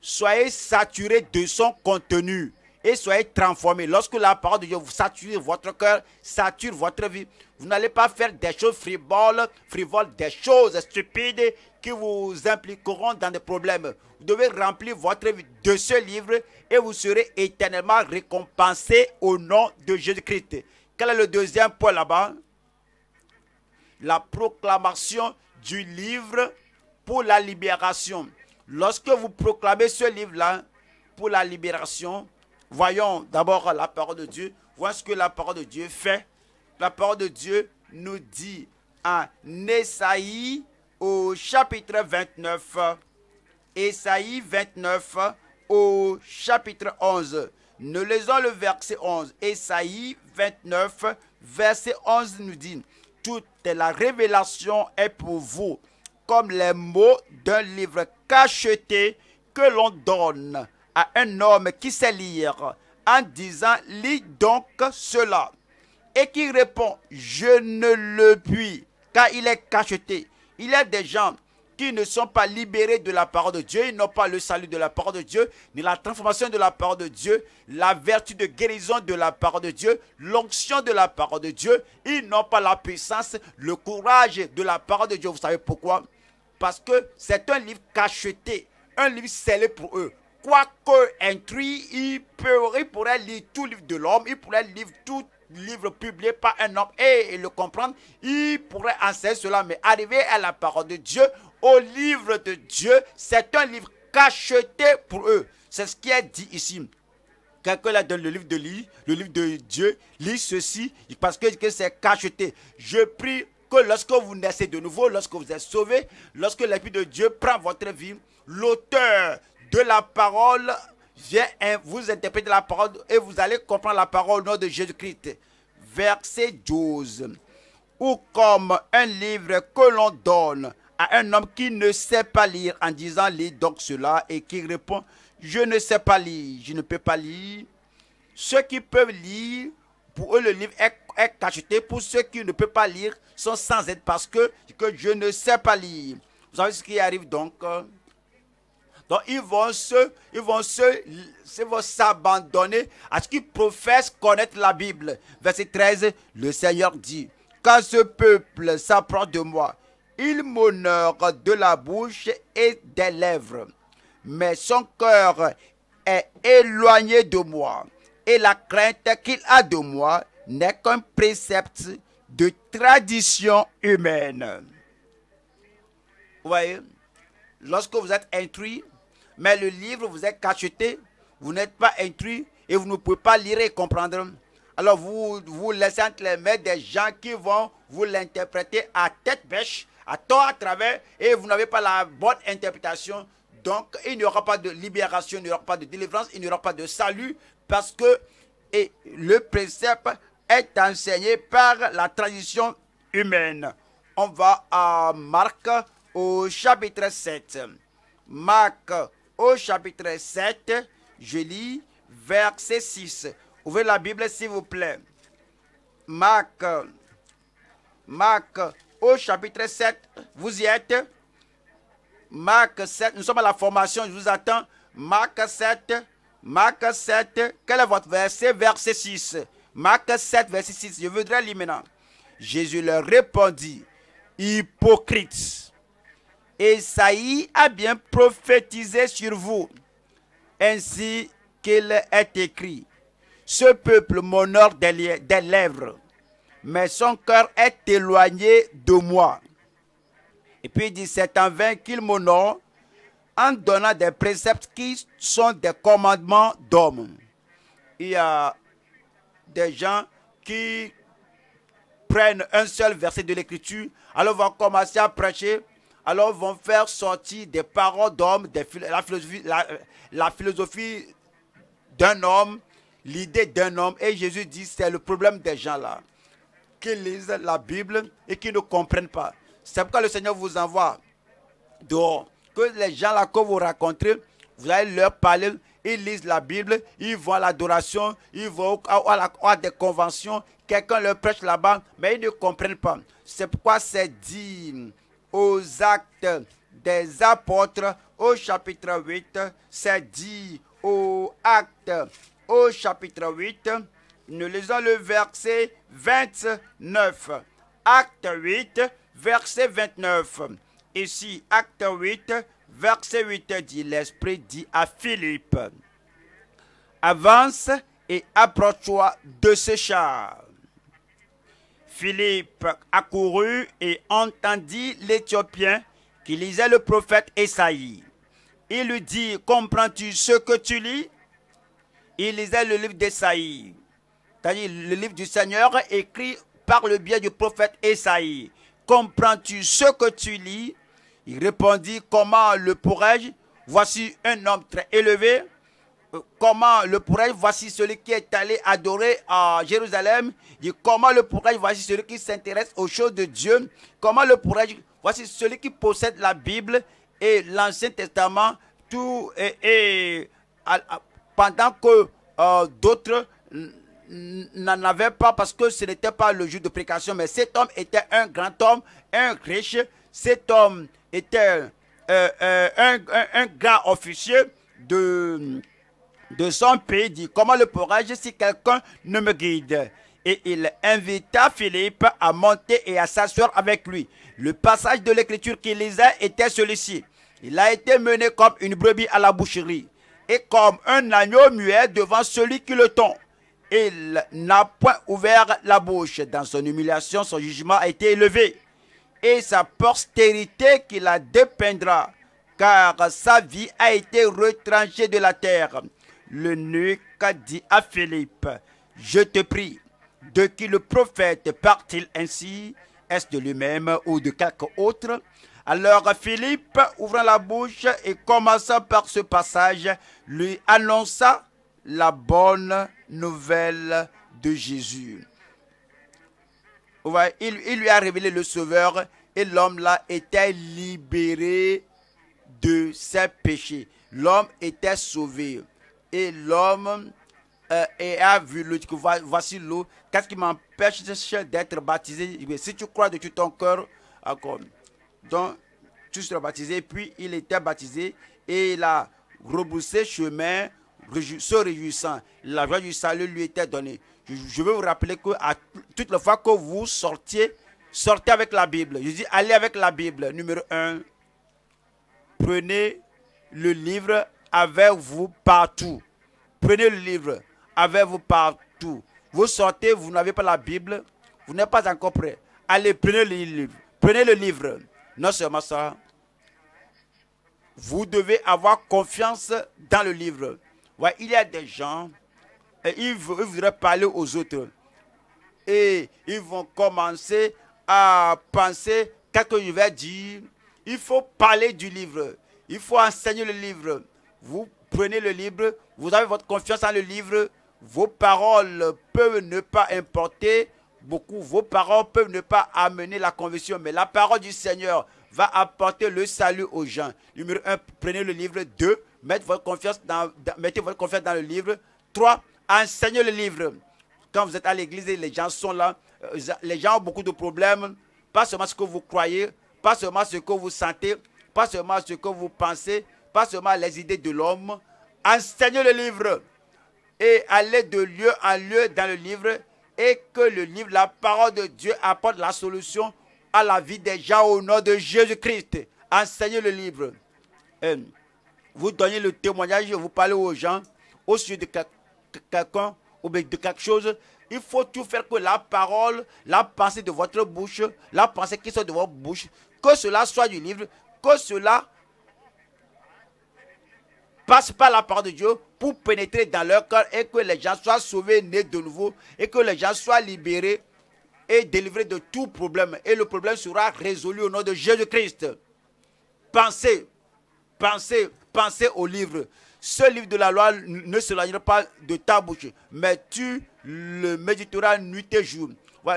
Soyez saturés de son contenu et soyez transformés. Lorsque la parole de Dieu vous sature votre cœur, sature votre vie, vous n'allez pas faire des choses frivoles, frivoles, des choses stupides, qui vous impliqueront dans des problèmes. Vous devez remplir votre vie de ce livre et vous serez éternellement récompensé au nom de Jésus-Christ. Quel est le deuxième point là-bas La proclamation du livre pour la libération. Lorsque vous proclamez ce livre-là pour la libération, voyons d'abord la parole de Dieu. Voyons ce que la parole de Dieu fait. La parole de Dieu nous dit à Esaïe au chapitre 29, Esaïe 29 au chapitre 11. Nous lisons le verset 11. Esaïe 29, verset 11 nous dit, Toute la révélation est pour vous comme les mots d'un livre cacheté que l'on donne à un homme qui sait lire en disant, lis donc cela. Et qui répond, je ne le puis, car il est cacheté il y a des gens qui ne sont pas libérés de la parole de Dieu, ils n'ont pas le salut de la parole de Dieu, ni la transformation de la parole de Dieu, la vertu de guérison de la parole de Dieu, l'onction de la parole de Dieu, ils n'ont pas la puissance, le courage de la parole de Dieu. Vous savez pourquoi Parce que c'est un livre cacheté, un livre scellé pour eux. Quoique intrus, ils pourraient lire tout livre de l'homme, ils pourraient lire tout livre publié par un homme et, le comprendre, il pourrait enseigner cela. Mais arriver à la parole de Dieu, au livre de Dieu, c'est un livre cacheté pour eux. C'est ce qui est dit ici quelqu'un là donne le livre de lui, le livre de Dieu, lit ceci, parce que, c'est cacheté. Je prie que lorsque vous naissez de nouveau, lorsque vous êtes sauvé lorsque vie de Dieu prend votre vie, l'auteur de la parole Viens hein, vous interpréter la parole et vous allez comprendre la parole au nom de Jésus-Christ. Verset 12. Ou comme un livre que l'on donne à un homme qui ne sait pas lire en disant lis donc cela et qui répond je ne sais pas lire, je ne peux pas lire. Ceux qui peuvent lire, pour eux le livre est, est cacheté. Pour ceux qui ne peuvent pas lire, sont sans aide parce que, que je ne sais pas lire. Vous savez ce qui arrive donc euh, donc ils vont se, ils vont se, s'abandonner à ce qu'ils professent connaître la Bible. Verset 13, le Seigneur dit, quand ce peuple s'apprend de moi, il m'honore de la bouche et des lèvres, mais son cœur est éloigné de moi, et la crainte qu'il a de moi n'est qu'un précepte de tradition humaine. Vous voyez, lorsque vous êtes instruit, mais le livre vous est cacheté, vous n'êtes pas instruit et vous ne pouvez pas lire et comprendre. Alors vous vous laissez entre les mains des gens qui vont vous l'interpréter à tête bêche, à tort à travers, et vous n'avez pas la bonne interprétation. Donc il n'y aura pas de libération, il n'y aura pas de délivrance, il n'y aura pas de salut, parce que le principe est enseigné par la tradition humaine. On va à Marc au chapitre 7. Marc au chapitre 7, je lis verset 6. Ouvrez la Bible s'il vous plaît. Marc, Marc au chapitre 7, vous y êtes. Marc 7, nous sommes à la formation, je vous attends. Marc 7, Marc 7, quel est votre verset Verset 6. Marc 7, verset 6, je voudrais lire maintenant. Jésus leur répondit, hypocrite Esaïe a bien prophétisé sur vous, ainsi qu'il est écrit. Ce peuple m'honore des, lèvres, mais son cœur est éloigné de moi. Et puis il dit, c'est en vain qu'il m'honore en donnant des préceptes qui sont des commandements d'hommes. Il y a des gens qui prennent un seul verset de l'Écriture, alors vont commencer à prêcher alors vont faire sortir des paroles d'hommes, la philosophie, d'un homme, l'idée d'un homme. Et Jésus dit, c'est le problème des gens là, qui lisent la Bible et qui ne comprennent pas. C'est pourquoi le Seigneur vous envoie dehors. Que les gens là que vous rencontrez, vous allez leur parler, ils lisent la Bible, ils voient l'adoration, ils vont à des conventions, quelqu'un leur prêche là-bas, mais ils ne comprennent pas. C'est pourquoi c'est dit aux actes des apôtres au chapitre 8, c'est dit aux actes au chapitre 8, nous lisons le verset 29. Acte 8, verset 29. Ici, acte 8, verset 8 dit, l'Esprit dit à Philippe, avance et approche-toi de ces char. Philippe accourut et entendit l'Éthiopien qui lisait le prophète Esaïe. Il lui dit, comprends-tu ce que tu lis Il lisait le livre d'Esaïe, c'est-à-dire le livre du Seigneur écrit par le biais du prophète Esaïe. Comprends-tu ce que tu lis Il répondit, comment le pourrais-je Voici un homme très élevé euh, comment le pourrais voici celui qui est allé adorer à euh, Jérusalem, comment le pourrais voici celui qui s'intéresse aux choses de Dieu, comment le pourrais voici celui qui possède la Bible et l'Ancien Testament, tout et, pendant que euh, d'autres n'en avaient pas parce que ce n'était pas le jour de précaution, mais cet homme était un grand homme, un riche, cet homme était un, un grand officier de de son pays dit, comment le pourrais si quelqu'un ne me guide et il invita Philippe à monter et à s'asseoir avec lui. Le passage de l'écriture qu'il lisait était celui-ci. Il a été mené comme une brebis à la boucherie et comme un agneau muet devant celui qui le tombe. Il n'a point ouvert la bouche. Dans son humiliation, son jugement a été élevé. Et sa postérité qui la dépeindra, car sa vie a été retranchée de la terre. Le qu'a dit à Philippe, je te prie, de qui le prophète part-il ainsi Est-ce de lui-même ou de quelque autre alors Philippe, ouvrant la bouche et commençant par ce passage, lui annonça la bonne nouvelle de Jésus. Il, il lui a révélé le Sauveur et l'homme là était libéré de ses péchés. L'homme était sauvé et l'homme euh, et a vu l'eau, voici l'eau, qu'est-ce qui m'empêche d'être baptisé eh Si tu crois de tout ton cœur, donc tu seras baptisé. Puis il était baptisé et il a rebroussé chemin, se réjouissant. La joie du salut lui était donnée. Je, veux vous rappeler que à toute la fois que vous sortiez, sortez avec la Bible. Je dis allez avec la Bible. Numéro 1, prenez le livre avec vous partout. Prenez le livre avec vous partout. Vous sortez, vous n'avez pas la Bible, vous n'êtes pas encore prêt. Allez, prenez le livre. Prenez le livre. Non seulement ça, vous devez avoir confiance dans le livre. il y a des gens, et ils, ils voudraient parler aux autres. Et ils vont commencer à penser, qu'est-ce que je vais dire Il faut parler du livre. Il faut enseigner le livre vous prenez le livre, vous avez votre confiance dans le livre, vos paroles peuvent ne pas importer beaucoup, vos paroles peuvent ne pas amener la conviction, mais la parole du Seigneur va apporter le salut aux gens. Numéro 1, prenez le livre. 2, mettez votre confiance dans, mettez votre confiance dans le livre. 3, enseignez le livre. Quand vous êtes à l'église, les gens sont là, euh, les gens ont beaucoup de problèmes, pas seulement ce que vous croyez, pas seulement ce que vous sentez, pas seulement ce que vous pensez, pas seulement les idées de l'homme. Enseignez le livre et allez de lieu en lieu dans le livre et que le livre, la parole de Dieu apporte la solution à la vie des gens au nom de Jésus-Christ. Enseignez le livre. Euh, vous donnez le témoignage, vous parlez aux gens au sujet de quelqu'un ou de quelque chose. Il faut tout faire que la parole, la pensée de votre bouche, la pensée qui sort de votre bouche, que cela soit du livre, que cela passe par la parole de Dieu pour pénétrer dans leur corps et que les gens soient sauvés, nés de nouveau, et que les gens soient libérés et délivrés de tout problème. Et le problème sera résolu au nom de Jésus-Christ. Pensez, pensez, pensez au livre. Ce livre de la loi ne lèvera pas de ta bouche, mais tu le méditeras nuit et jour.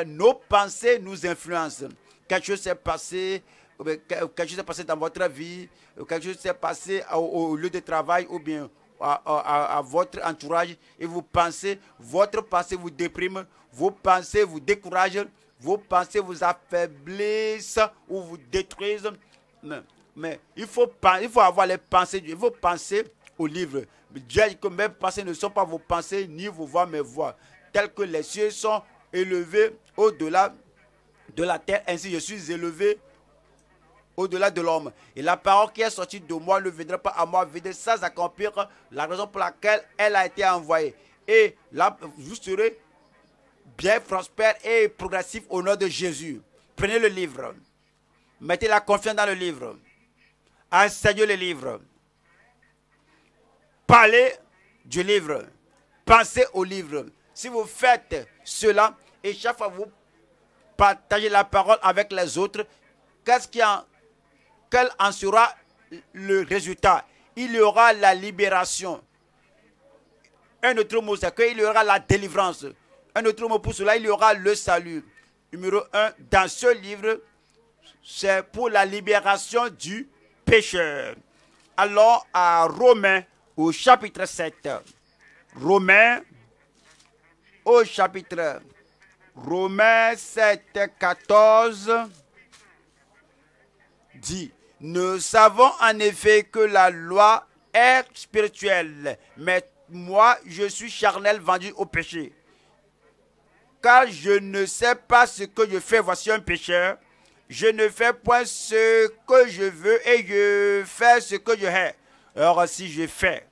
nos pensées nous influencent. Quelque chose s'est passé quelque chose s'est passé dans votre vie, quelque chose s'est passé au, lieu de travail ou bien à, votre entourage et vous pensez, votre pensée vous déprime, vos pensées vous découragent, vos pensées vous affaiblissent ou vous détruisent. Mais, il, faut, il faut avoir les pensées, il faut penser au livre. Dieu dit que mes pensées ne sont pas vos pensées ni vos voix, mes voix. Telles que les cieux sont élevés au-delà de la terre, ainsi je suis élevé au-delà de l'homme. Et la parole qui est sortie de moi ne viendra pas à moi vide sans accomplir la raison pour laquelle elle a été envoyée. Et là, vous serez bien prospère et progressif au nom de Jésus. Prenez le livre. Mettez la confiance dans le livre. Enseignez le livre. Parlez du livre. Pensez au livre. Si vous faites cela et chaque fois vous partagez la parole avec les autres, qu'est-ce qui en quel en sera le résultat Il y aura la libération. Un autre mot, c'est qu'il y aura la délivrance. Un autre mot pour cela, il y aura le salut. Numéro 1, dans ce livre, c'est pour la libération du pécheur. Alors, à Romains au chapitre 7. Romains au chapitre Romains 7, 14 dit nous savons en effet que la loi est spirituelle, mais moi je suis charnel vendu au péché. Car je ne sais pas ce que je fais, voici un pécheur. Je ne fais point ce que je veux et je fais ce que je hais. Or, si je fais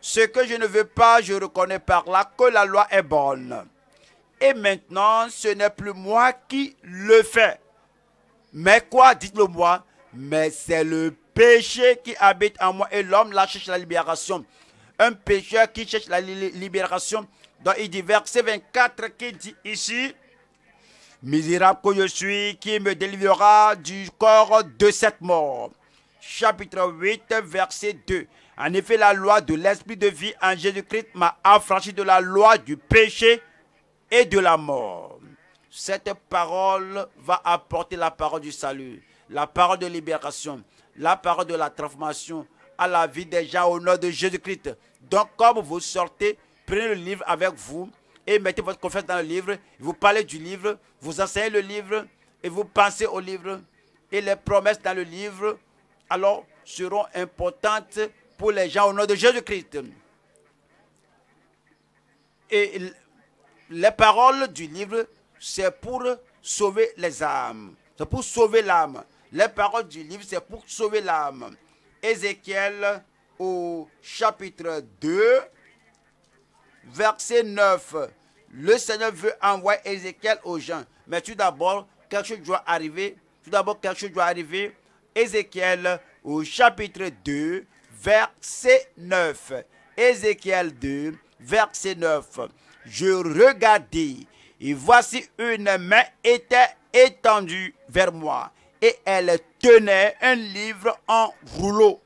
ce que je ne veux pas, je reconnais par là que la loi est bonne. Et maintenant, ce n'est plus moi qui le fais. Mais quoi, dites-le moi, mais c'est le péché qui habite en moi et l'homme la cherche la libération. Un pécheur qui cherche la libération, donc il dit verset 24 qui dit ici, Misérable que je suis, qui me délivrera du corps de cette mort. Chapitre 8, verset 2. En effet, la loi de l'esprit de vie en Jésus-Christ m'a affranchi de la loi du péché et de la mort. Cette parole va apporter la parole du salut la parole de libération, la parole de la transformation à la vie des gens au nom de Jésus-Christ. Donc, comme vous sortez, prenez le livre avec vous et mettez votre confiance dans le livre. Vous parlez du livre, vous enseignez le livre et vous pensez au livre. Et les promesses dans le livre, alors, seront importantes pour les gens au nom de Jésus-Christ. Et les paroles du livre, c'est pour sauver les âmes. C'est pour sauver l'âme. Les paroles du livre, c'est pour sauver l'âme. Ézéchiel au chapitre 2, verset 9. Le Seigneur veut envoyer Ézéchiel aux gens. Mais tout d'abord, quelque chose doit arriver. Tout d'abord, quelque chose doit arriver. Ézéchiel au chapitre 2, verset 9. Ézéchiel 2, verset 9. Je regardais et voici une main était étendue vers moi et elle tenait un livre en rouleau.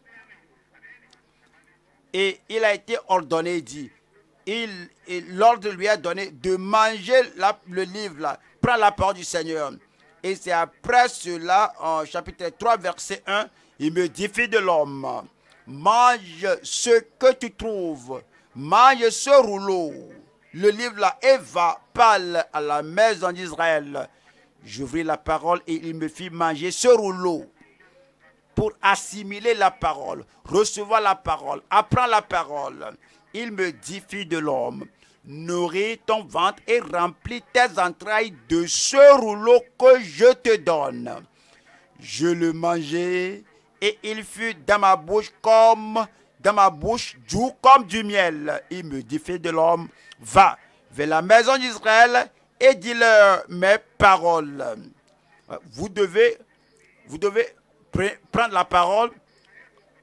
Et il a été ordonné, dit, il, l'ordre lui a donné de manger le livre, là, prends la parole du Seigneur. Et c'est après cela, en chapitre 3, verset 1, il me dit, fils de l'homme, mange ce que tu trouves, mange ce rouleau, le livre là, et va, parle à la maison d'Israël J'ouvris la parole et il me fit manger ce rouleau pour assimiler la parole, recevoir la parole, apprendre la parole. Il me dit, fille de l'homme, nourris ton ventre et remplis tes entrailles de ce rouleau que je te donne. Je le mangeai et il fut dans ma bouche comme dans ma bouche doux comme du miel. Il me dit, fils de l'homme, va vers la maison d'Israël et dis-leur mes paroles. Vous devez, vous devez prendre la parole,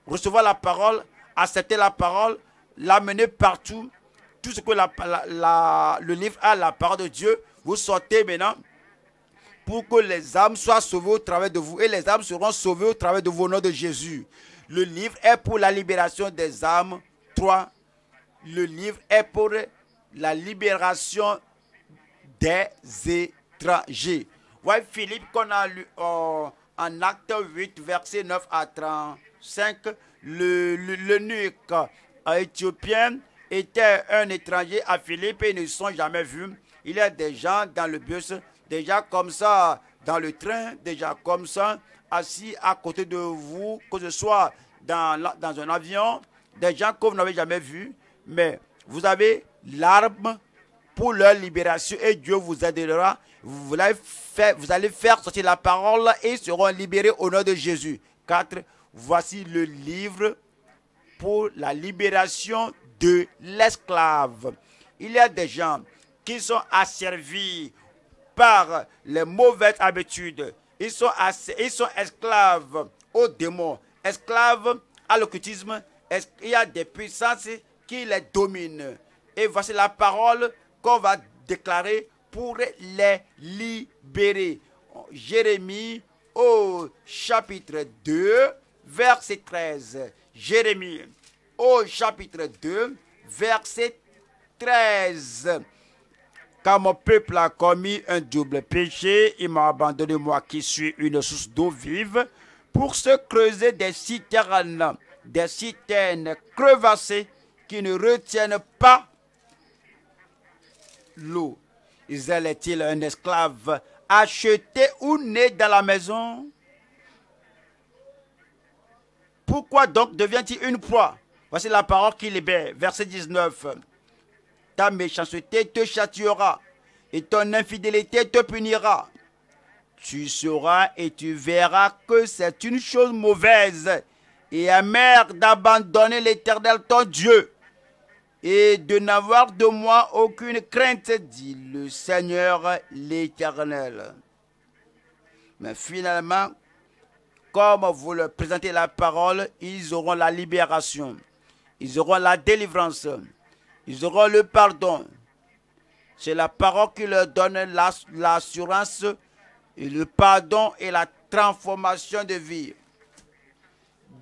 recevoir la parole, accepter la parole, l'amener partout. Tout ce que le livre a, la parole de Dieu, vous sortez maintenant pour que les âmes soient sauvées au travers de vous. Et les âmes seront sauvées au travers de vos noms de Jésus. Le livre est pour la libération des âmes. Trois, Le livre est pour la libération des étrangers. Oui, Philippe, qu'on a lu euh, en acte 8, verset 9 à 35, le, nuque éthiopien était un étranger à Philippe et ils ne sont jamais vus. Il y a des gens dans le bus, déjà comme ça, dans le train, déjà comme ça, assis à côté de vous, que ce soit dans, dans un avion, des gens que vous n'avez jamais vus, mais vous avez l'arme pour leur libération et Dieu vous aidera. Vous allez faire, vous allez faire sortir la parole et ils seront libérés au nom de Jésus. 4. Voici le livre pour la libération de l'esclave. Il y a des gens qui sont asservis par les mauvaises habitudes. Ils sont, ils sont esclaves aux démons, esclaves à l'occultisme. Il y a des puissances qui les dominent. Et voici la parole qu'on va déclarer pour les libérer. Jérémie au chapitre 2, verset 13. Jérémie au chapitre 2, verset 13. Car mon peuple a commis un double péché, il m'a abandonné moi qui suis une source d'eau vive, pour se creuser des citernes, des citernes crevassées qui ne retiennent pas l'eau. Israël est-il un esclave acheté ou né dans la maison Pourquoi donc devient-il une proie Voici la parole qui libère. Verset 19. Ta méchanceté te châtiera et ton infidélité te punira. Tu sauras et tu verras que c'est une chose mauvaise et amère d'abandonner l'Éternel ton Dieu et de n'avoir de moi aucune crainte, dit le Seigneur l'Éternel. Mais finalement, comme vous leur présentez la parole, ils auront la libération, ils auront la délivrance, ils auront le pardon. C'est la parole qui leur donne l'assurance, et le pardon et la transformation de vie.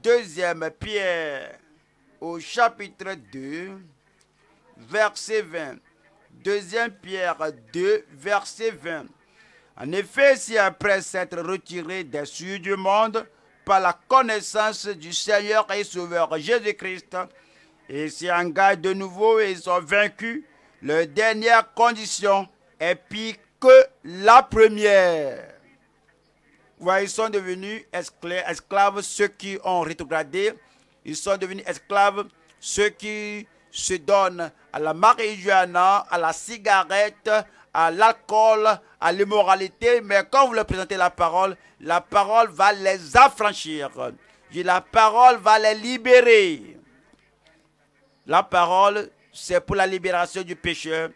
Deuxième Pierre au chapitre 2 verset 20. Deuxième Pierre 2, verset 20. En effet, si après s'être retiré des sujets du monde par la connaissance du Seigneur et Sauveur Jésus-Christ, et s'y engagent de nouveau et sont vaincus, leur dernière condition est pire que la première. ils sont devenus esclaves, esclaves ceux qui ont rétrogradé. Ils sont devenus esclaves ceux qui se donne à la marijuana, à la cigarette, à l'alcool, à l'immoralité, mais quand vous leur présentez la parole, la parole va les affranchir. La parole va les libérer. La parole, c'est pour la libération du pécheur.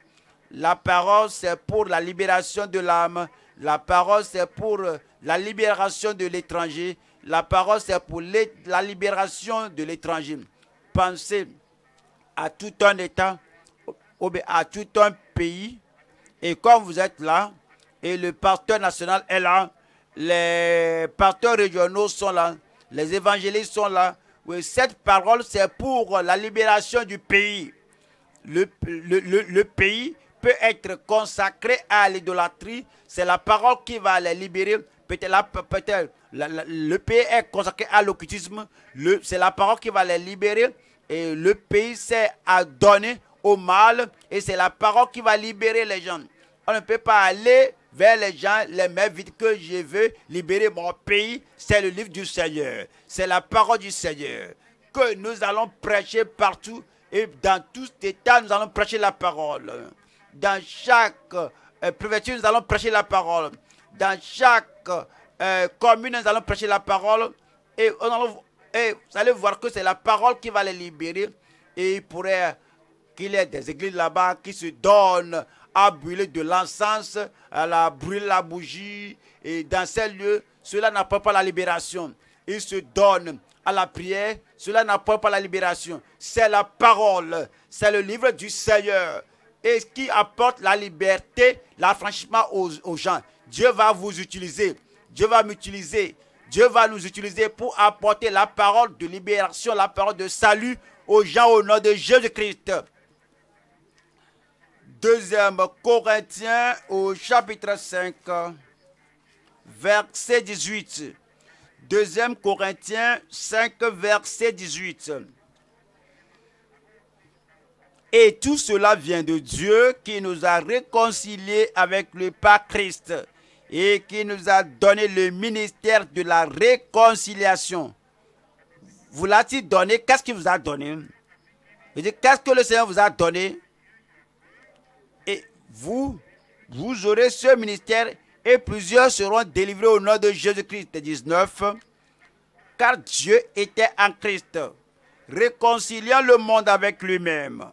La parole, c'est pour la libération de l'âme. La parole, c'est pour la libération de l'étranger. La parole, c'est pour la libération de l'étranger. Pensez à tout un État à tout un pays. Et quand vous êtes là, et le pasteur national est là, les pasteurs régionaux sont là, les évangélistes sont là. Oui, cette parole, c'est pour la libération du pays. Le, le, le, pays peut être consacré à l'idolâtrie. C'est la parole qui va les libérer. Peut-être peut le pays est consacré à l'occultisme. C'est la parole qui va les libérer et le pays s'est adonné au mal et c'est la parole qui va libérer les gens. On ne peut pas aller vers les gens, les mêmes vite que je veux libérer mon pays. C'est le livre du Seigneur. C'est la parole du Seigneur que nous allons prêcher partout et dans tout état, nous allons prêcher la parole. Dans chaque euh, préfecture, nous allons prêcher la parole. Dans chaque euh, commune, nous allons prêcher la parole et on allons, eh, vous allez voir que c'est la parole qui va les libérer. Et il pourrait qu'il y ait des églises là-bas qui se donnent à brûler de l'encens, à la brûler la bougie. Et dans ces lieux, cela n'apporte pas la libération. Ils se donnent à la prière, cela n'apporte pas la libération. C'est la parole, c'est le livre du Seigneur. Et qui apporte la liberté, l'affranchissement aux, aux gens. Dieu va vous utiliser. Dieu va m'utiliser. Dieu va nous utiliser pour apporter la parole de libération, la parole de salut aux gens au nom de Jésus-Christ. Deuxième Corinthiens au chapitre 5, verset 18. Deuxième Corinthiens 5, verset 18. Et tout cela vient de Dieu qui nous a réconciliés avec le Père Christ et qui nous a donné le ministère de la réconciliation. Vous l'a-t-il donné Qu'est-ce qu'il vous a donné Qu'est-ce que le Seigneur vous a donné Et vous, vous aurez ce ministère et plusieurs seront délivrés au nom de Jésus-Christ. 19. Car Dieu était en Christ, réconciliant le monde avec lui-même,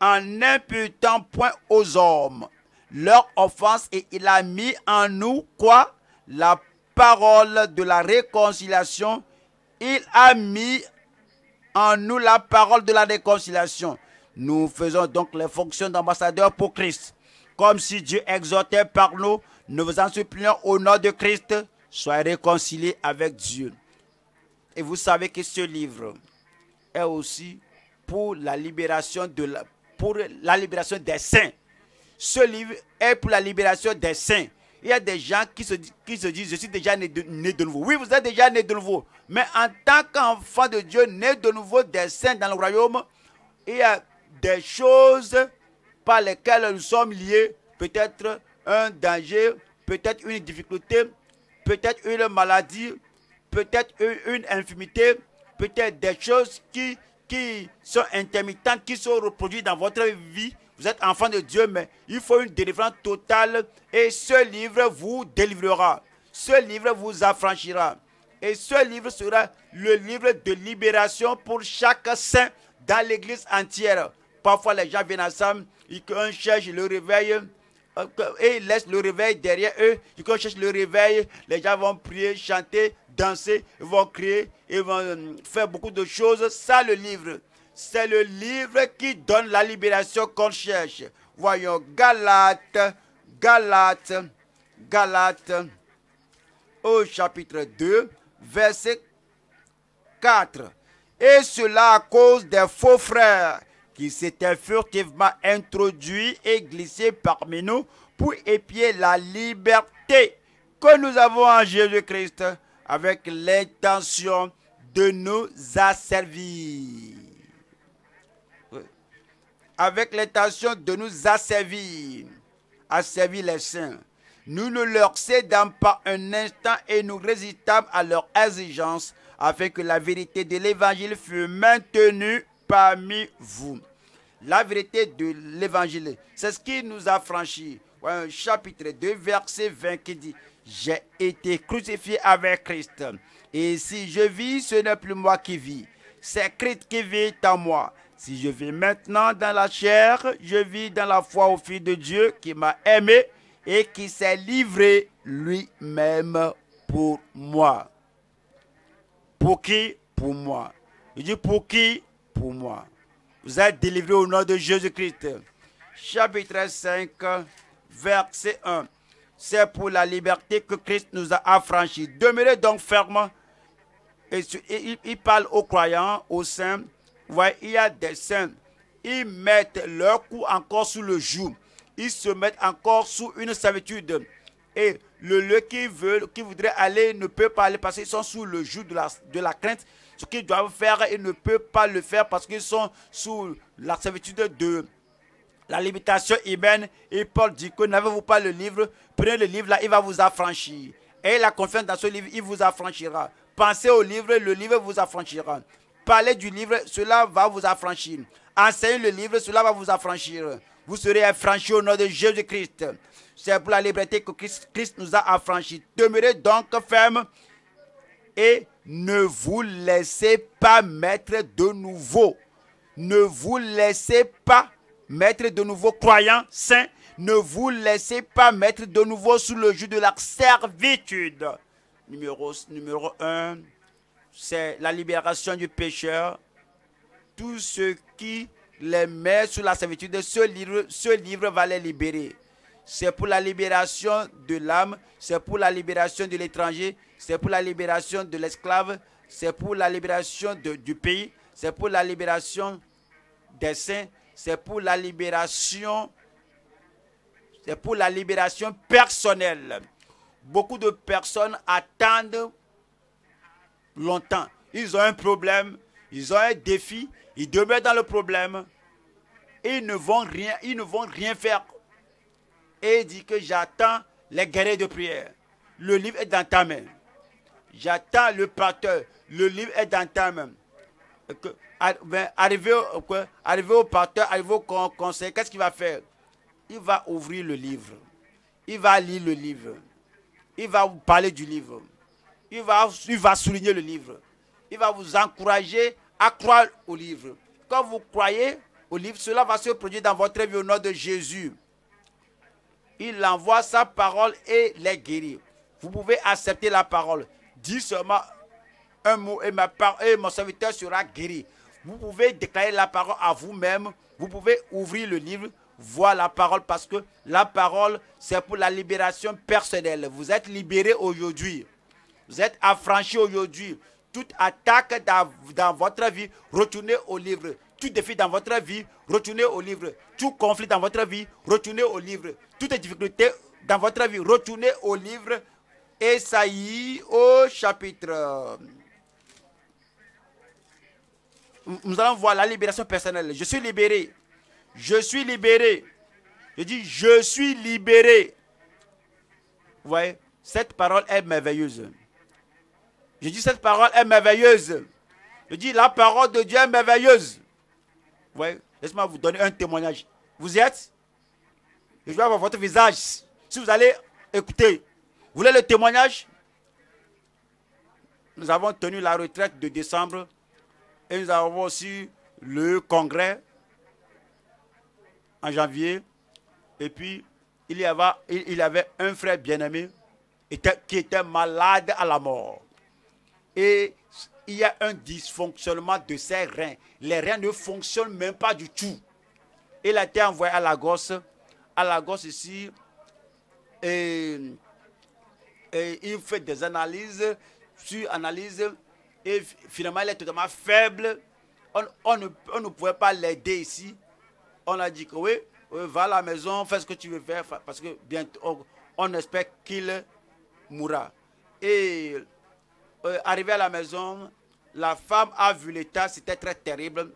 en n'imputant point aux hommes leur offense et il a mis en nous quoi La parole de la réconciliation. Il a mis en nous la parole de la réconciliation. Nous faisons donc les fonctions d'ambassadeurs pour Christ. Comme si Dieu exhortait par nous, nous vous en supplions au nom de Christ, soyez réconciliés avec Dieu. Et vous savez que ce livre est aussi pour la libération, de la, pour la libération des saints ce livre est pour la libération des saints. Il y a des gens qui se, qui se disent, je suis déjà né de, nouveau. Oui, vous êtes déjà né de nouveau. Mais en tant qu'enfant de Dieu, né de nouveau des saints dans le royaume, il y a des choses par lesquelles nous sommes liés. Peut-être un danger, peut-être une difficulté, peut-être une maladie, peut-être une, infirmité, peut-être des choses qui, qui sont intermittentes, qui sont reproduisent dans votre vie vous êtes enfant de Dieu, mais il faut une délivrance totale et ce livre vous délivrera. Ce livre vous affranchira. Et ce livre sera le livre de libération pour chaque saint dans l'église entière. Parfois, les gens viennent ensemble, ils cherche le réveil euh, et ils laissent le réveil derrière eux. Ils cherche le réveil. Les gens vont prier, chanter, danser, vont crier, et vont euh, faire beaucoup de choses. Ça, le livre. C'est le livre qui donne la libération qu'on cherche. Voyons, Galate, Galate, Galates, au chapitre 2, verset 4. Et cela à cause des faux frères qui s'étaient furtivement introduits et glissés parmi nous pour épier la liberté que nous avons en Jésus-Christ avec l'intention de nous asservir avec l'intention de nous asservir, asservir les saints. Nous ne leur cédons pas un instant et nous résistons à leurs exigences afin que la vérité de l'évangile fût maintenue parmi vous. La vérité de l'évangile, c'est ce qui nous a franchi. chapitre 2, verset 20 qui dit J'ai été crucifié avec Christ. Et si je vis, ce n'est plus moi qui vis, c'est Christ qui vit en moi. Si je vis maintenant dans la chair, je vis dans la foi au Fils de Dieu qui m'a aimé et qui s'est livré lui-même pour moi. Pour qui Pour moi. Je dis pour qui Pour moi. Vous êtes délivrés au nom de Jésus-Christ. Chapitre 5, verset 1. C'est pour la liberté que Christ nous a affranchis. Demeurez donc fermes. Et il parle aux croyants, aux saints, voyez, il y a des saints, ils mettent leur cou encore sous le joug. Ils se mettent encore sous une servitude. Et le lieu qui, veut, qui voudrait aller ne peut pas aller parce qu'ils sont sous le joug de la, de la crainte. Ce qu'ils doivent faire, ils ne peuvent pas le faire parce qu'ils sont sous la servitude de la limitation humaine. Et Paul dit que n'avez-vous pas le livre Prenez le livre là, il va vous affranchir. Et la confiance dans ce livre, il vous affranchira. Pensez au livre, le livre vous affranchira. Parlez du livre, cela va vous affranchir. Enseignez le livre, cela va vous affranchir. Vous serez affranchis au nom de Jésus-Christ. C'est pour la liberté que Christ, nous a affranchis. Demeurez donc ferme et ne vous laissez pas mettre de nouveau. Ne vous laissez pas mettre de nouveau croyants saint. Ne vous laissez pas mettre de nouveau sous le jus de la servitude. Numéro, numéro 1 c'est la libération du pécheur. Tout ce qui les met sous la servitude, ce livre, ce livre va les libérer. C'est pour la libération de l'âme, c'est pour la libération de l'étranger, c'est pour la libération de l'esclave, c'est pour la libération du pays, c'est pour la libération des saints, c'est pour la libération, c'est pour la libération personnelle. Beaucoup de personnes attendent longtemps. Ils ont un problème, ils ont un défi, ils demeurent dans le problème. Et ils ne vont rien, ils ne vont rien faire. Et il dit que j'attends les guerriers de prière. Le livre est dans ta main. J'attends le pasteur. Le livre est dans ta main. Euh, ben, arriver au, arrivé au pasteur, arrivé au conseil, qu'est-ce qu'il va faire Il va ouvrir le livre. Il va lire le livre. Il va vous parler du livre il va, il va souligner le livre. Il va vous encourager à croire au livre. Quand vous croyez au livre, cela va se produire dans votre vie au nom de Jésus. Il envoie sa parole et les guérit. Vous pouvez accepter la parole. Dis seulement un mot et, ma et mon serviteur sera guéri. Vous pouvez déclarer la parole à vous-même. Vous pouvez ouvrir le livre, voir la parole parce que la parole, c'est pour la libération personnelle. Vous êtes libéré aujourd'hui. Vous êtes affranchis aujourd'hui. Toute attaque dans, votre vie, retournez au livre. Tout défi dans votre vie, retournez au livre. Tout conflit dans votre vie, retournez au livre. Toutes les difficultés dans votre vie, retournez au livre Esaïe au chapitre. Nous allons voir la libération personnelle. Je suis libéré. Je suis libéré. Je dis, je suis libéré. Vous voyez, cette parole est merveilleuse. Je dis, cette parole est merveilleuse. Je dis, la parole de Dieu est merveilleuse. Ouais, laissez-moi vous donner un témoignage. Vous êtes Je vais avoir votre visage. Si vous allez écouter, vous voulez le témoignage Nous avons tenu la retraite de décembre et nous avons aussi le congrès en janvier. Et puis, il y avait un frère bien-aimé qui était malade à la mort et il y a un dysfonctionnement de ses reins. Les reins ne fonctionnent même pas du tout. Il a été envoyé à gosse À Lagos ici, et, il fait des analyses, sur analyse, et finalement, il est totalement faible. On, ne, ne, pouvait pas l'aider ici. On a dit que oui, va à la maison, fais ce que tu veux faire, parce que bientôt, on, on espère qu'il mourra. Et euh, arrivé à la maison, la femme a vu l'état, c'était très terrible.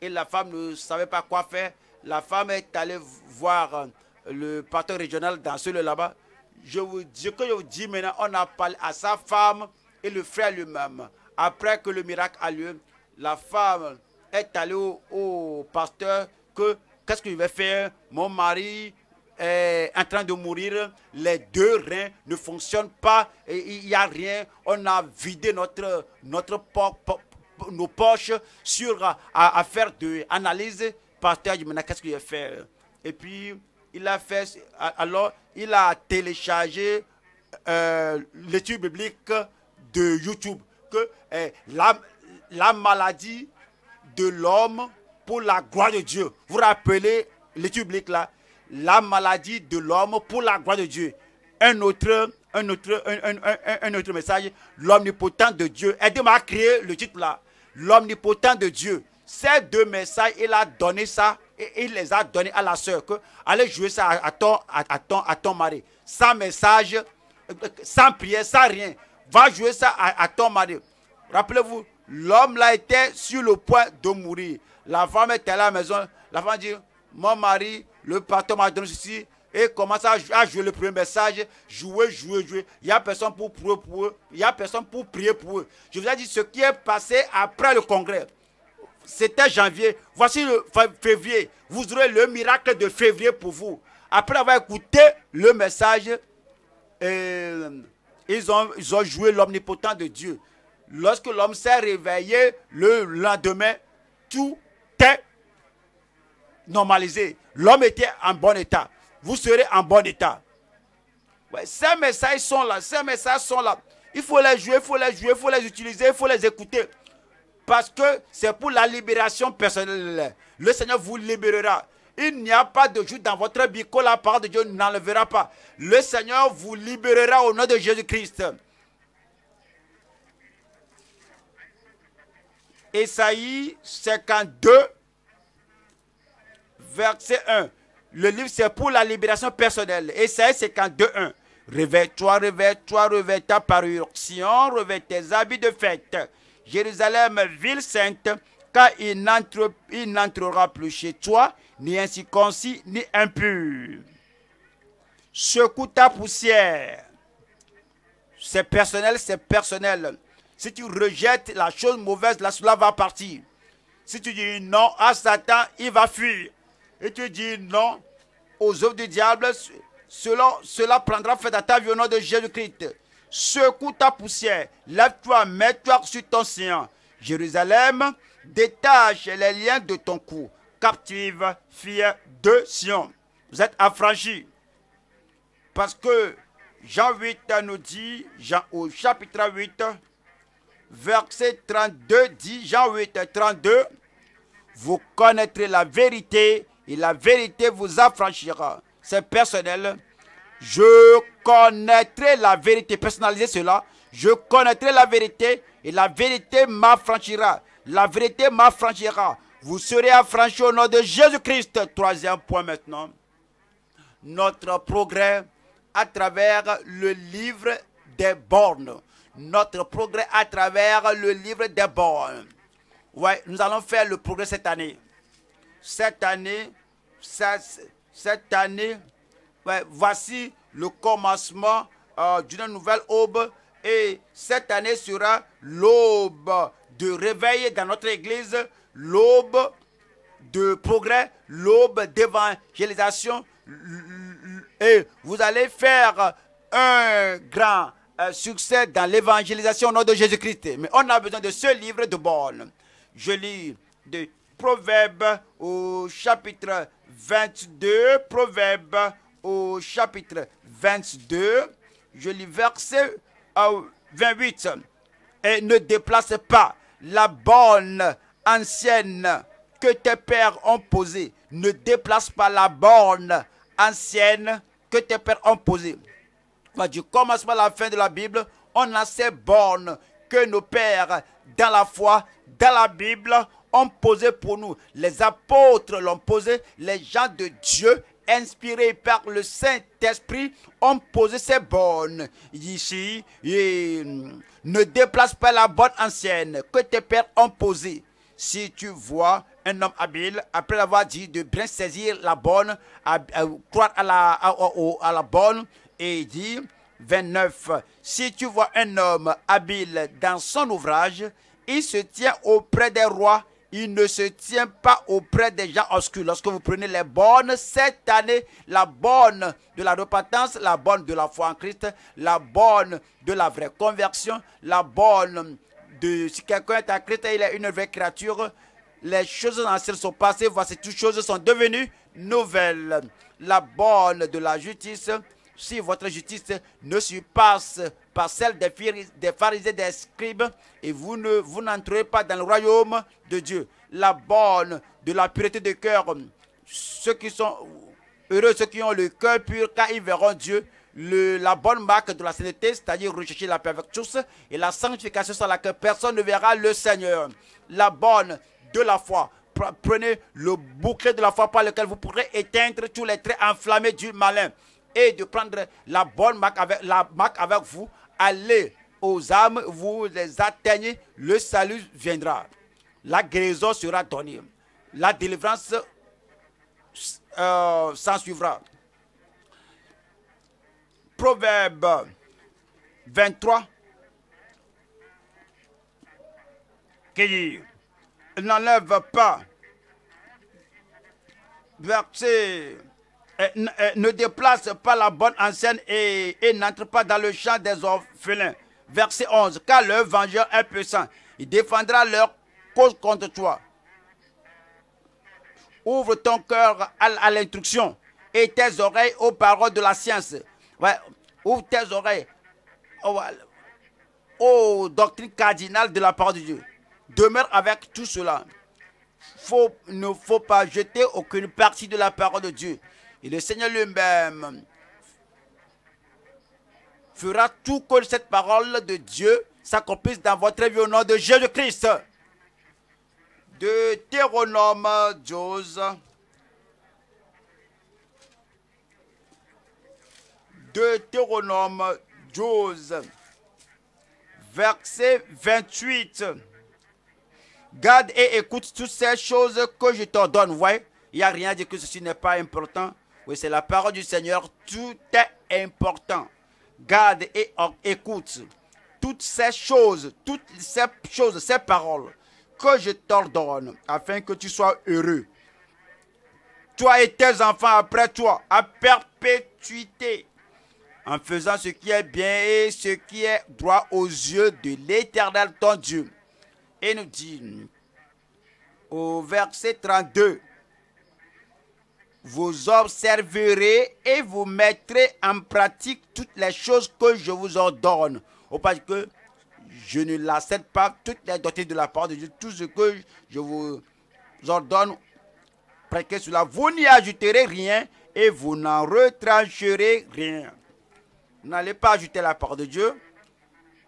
Et la femme ne savait pas quoi faire. La femme est allée voir euh, le pasteur régional dans ce là-bas. Je vous dis que je vous dis maintenant, on a parlé à sa femme et le frère lui-même. Après que le miracle a lieu, la femme est allée au, pasteur que qu'est-ce que je vais faire Mon mari en train de mourir, les deux reins ne fonctionnent pas, il n'y a rien, on a vidé notre, notre nos poches sur à, faire de analyse, partage, maintenant qu'est-ce qu'il a fait Et puis, il a fait, alors, il a téléchargé euh, l'étude biblique de YouTube, que eh, la, la maladie de l'homme pour la gloire de Dieu. Vous rappelez l'étude biblique là la maladie de l'homme pour la gloire de Dieu. Un autre, un autre, un, autre message, l'omnipotent de Dieu. Elle moi ma créer le titre là. L'omnipotent de Dieu. Ces deux messages, il a donné ça et il les a donnés à la sœur. allez jouer ça à, ton, à, ton, mari. Sans message, sans prière, sans rien. Va jouer ça à, ton mari. Rappelez-vous, l'homme là était sur le point de mourir. La femme était à la maison. La femme dit, mon mari le patron m'a donné ceci et commence à, jouer le premier message. Jouer, jouer, jouer. Il n'y a personne pour prier pour eux. Il a personne pour prier pour eux. Je vous ai dit ce qui est passé après le congrès. C'était janvier. Voici le février. Vous aurez le miracle de février pour vous. Après avoir écouté le message, euh, ils, ont, ils ont joué l'omnipotent de Dieu. Lorsque l'homme s'est réveillé le lendemain, tout est normalisé. L'homme était en bon état. Vous serez en bon état. ces messages sont là. Ces messages sont là. Il faut les jouer, il faut les jouer, il faut les utiliser, il faut les écouter. Parce que c'est pour la libération personnelle. Le Seigneur vous libérera. Il n'y a pas de jour dans votre bico. que la parole de Dieu n'enlèvera pas. Le Seigneur vous libérera au nom de Jésus-Christ. Esaïe 52, verset 1. Le livre, c'est pour la libération personnelle. Esaïe 52, 1. réveille toi réveille toi réveille ta parure. Sion, revêt tes habits de fête. Jérusalem, ville sainte, car il n'entrera plus chez toi, ni ainsi incirconcis, ni impur. Secoue ta poussière. C'est personnel, c'est personnel. Si tu rejettes la chose mauvaise, là, cela va partir. Si tu dis non à Satan, il va fuir. Et tu dis non aux œuvres du diable. Cela, cela prendra fait à ta au nom de Jésus-Christ. Secoue ta poussière. Lève-toi, mets-toi sur ton siège, Jérusalem, détache les liens de ton cou. Captive, fille de Sion. Vous êtes affranchis. Parce que Jean 8 nous dit, Jean au chapitre 8, verset 32 dit, Jean 8, 32, vous connaîtrez la vérité et la vérité vous affranchira. C'est personnel. Je connaîtrai la vérité. Personnalisez cela. Je connaîtrai la vérité et la vérité m'affranchira. La vérité m'affranchira. Vous serez affranchis au nom de Jésus-Christ. Troisième point maintenant. Notre progrès à travers le livre des bornes. Notre progrès à travers le livre des bornes. Ouais, nous allons faire le progrès cette année cette année, cette année, voici le commencement euh, d'une nouvelle aube et cette année sera l'aube de réveil dans notre Église, l'aube de progrès, l'aube d'évangélisation. Et vous allez faire un grand euh, succès dans l'évangélisation au nom de Jésus-Christ. Mais on a besoin de ce livre de bonne, Je lis de Proverbe au chapitre 22, Proverbe au chapitre 22, je lis verset 28. Euh, Et ne déplace pas la borne ancienne que tes pères ont posée. Ne déplace pas la borne ancienne que tes pères ont posée. Du commencement par la fin de la Bible, on a ces bornes que nos pères, dans la foi, dans la Bible, ont posé pour nous, les apôtres l'ont posé, les gens de Dieu inspirés par le Saint-Esprit, ont posé ces bonnes ici. Et mm, ne déplace pas la bonne ancienne que tes pères ont posée. Si tu vois un homme habile, après avoir dit de bien saisir la bonne, croire à la, à, la et dit 29. Si tu vois un homme habile dans son ouvrage, il se tient auprès des rois il ne se tient pas auprès des gens obscurs. Lorsque vous prenez les bornes, cette année, la bonne de la repentance, la bonne de la foi en Christ, la bonne de la vraie conversion, la bonne de si quelqu'un est en Christ et il est une vraie créature, les choses anciennes sont passées, voici toutes choses sont devenues nouvelles. La bonne de la justice, si votre justice ne surpasse pas celle des, des pharisiens des scribes, et vous ne vous n'entrez pas dans le royaume de Dieu. La bonne de la pureté de cœur, ceux qui sont heureux, ceux qui ont le cœur pur, car ils verront Dieu. Le, la bonne marque de la sainteté, c'est-à-dire rechercher la tous et la sanctification sans laquelle personne ne verra le Seigneur. La bonne de la foi, prenez le bouclier de la foi par lequel vous pourrez éteindre tous les traits enflammés du malin et de prendre la bonne marque avec, la marque avec vous. Allez aux âmes, vous les atteignez, le salut viendra. La guérison sera donnée. La délivrance s'ensuivra. s'en Proverbe 23 qui dit N'enlève pas verset euh, euh, ne déplace pas la bonne enseigne et, n'entre pas dans le champ des orphelins. Verset 11. Car le vengeur est puissant. Il défendra leur cause contre toi. Ouvre ton cœur à, l'instruction et tes oreilles aux paroles de la science. Ouvre tes oreilles aux, doctrines cardinales de la parole de Dieu. Demeure avec tout cela. Faut, ne faut pas jeter aucune partie de la parole de Dieu. Et le Seigneur lui-même fera tout que cette parole de Dieu s'accomplisse dans votre vie au nom de Jésus-Christ. De Deutéronome 12. Deutéronome 12, verset 28. Garde et écoute toutes ces choses que je t'ordonne. Ouais, il n'y a rien à dire que ceci n'est pas important. Oui, c'est la parole du Seigneur. Tout est important. Garde et écoute toutes ces choses, toutes ces choses, ces paroles que je t'ordonne afin que tu sois heureux. Toi et tes enfants après toi, à perpétuité, en faisant ce qui est bien et ce qui est droit aux yeux de l'Éternel ton Dieu. Et nous dit au verset 32, vous observerez et vous mettrez en pratique toutes les choses que je vous ordonne. Parce que je ne l'accepte pas toutes les dotées de la parole de Dieu, tout ce que je vous ordonne, cela. Vous n'y ajouterez rien et vous n'en retrancherez rien. Vous n'allez pas ajouter la parole de Dieu.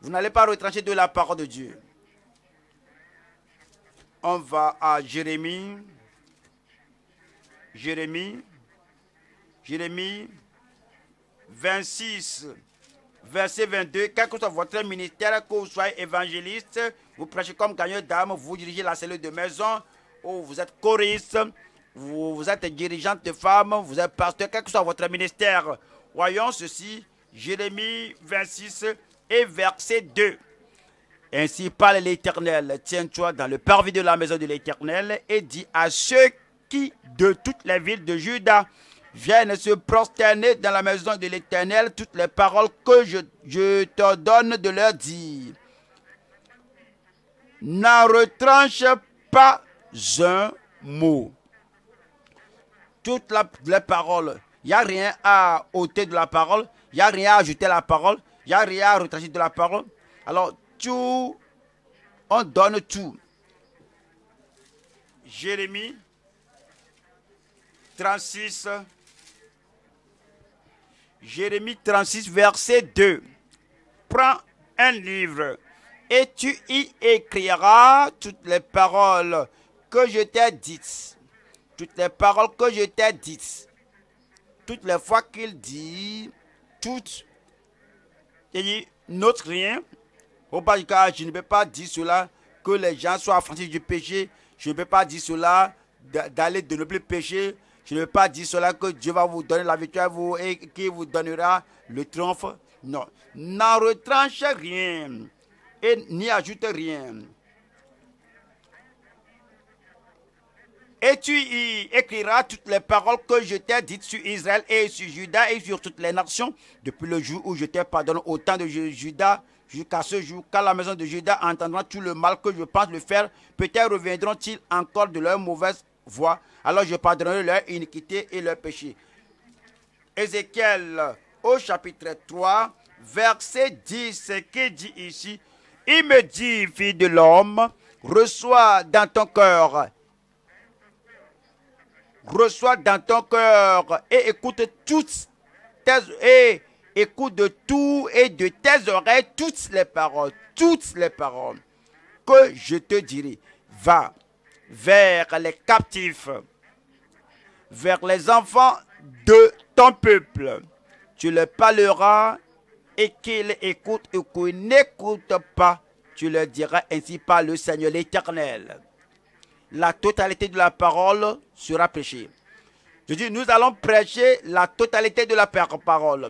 Vous n'allez pas retrancher de la parole de Dieu. On va à Jérémie Jérémie, Jérémie 26, verset 22, quel que soit votre ministère, que vous soyez évangéliste, vous prêchez comme gagnant d'âme, vous dirigez la cellule de maison, ou vous êtes choriste, vous, êtes dirigeante de femme, vous êtes pasteur, quel que soit votre ministère. Voyons ceci, Jérémie 26 et verset 2. Ainsi parle l'Éternel, tiens-toi dans le parvis de la maison de l'Éternel et dis à ceux qui de toutes les villes de Juda viennent se prosterner dans la maison de l'Éternel toutes les paroles que je, je donne de leur dire. N'en retranche pas un mot. Toutes les paroles. Il n'y a rien à ôter de la parole. Il n'y a rien à ajouter à la parole. Il n'y a rien à retrancher de la parole. Alors, tout, on donne tout. Jérémie 36, Jérémie 36, verset 2. Prends un livre et tu y écriras toutes les paroles que je t'ai dites. Toutes les paroles que je t'ai dites. Toutes les fois qu'il dit, toutes, il dit, note rien. Au bas je ne peux pas dire cela, que les gens soient affranchis du péché. Je ne peux pas dire cela, d'aller de ne plus pécher. Je ne veux pas dire cela que Dieu va vous donner la victoire vous, et qu'il vous donnera le triomphe. Non. N'en retranche rien et n'y ajoute rien. Et tu y écriras toutes les paroles que je t'ai dites sur Israël et sur Juda et sur toutes les nations, depuis le jour où je t'ai pardonné au temps de Juda jusqu'à ce jour, quand la maison de Juda entendra tout le mal que je pense le faire. Peut-être reviendront-ils encore de leur mauvaise voie alors je pardonnerai leur iniquité et leur péché. Ézéchiel au chapitre 3, verset 10, qui dit ici, il me dit, fille de l'homme, reçois dans ton cœur, reçois dans ton cœur et écoute toutes tes, et écoute de tout et de tes oreilles toutes les paroles, toutes les paroles que je te dirai. Va vers les captifs vers les enfants de ton peuple. Tu leur parleras et qu'ils écoutent ou qu'ils n'écoutent pas. Tu leur diras ainsi par le Seigneur éternel. La totalité de la parole sera prêchée. Je dis, nous allons prêcher la totalité de la parole.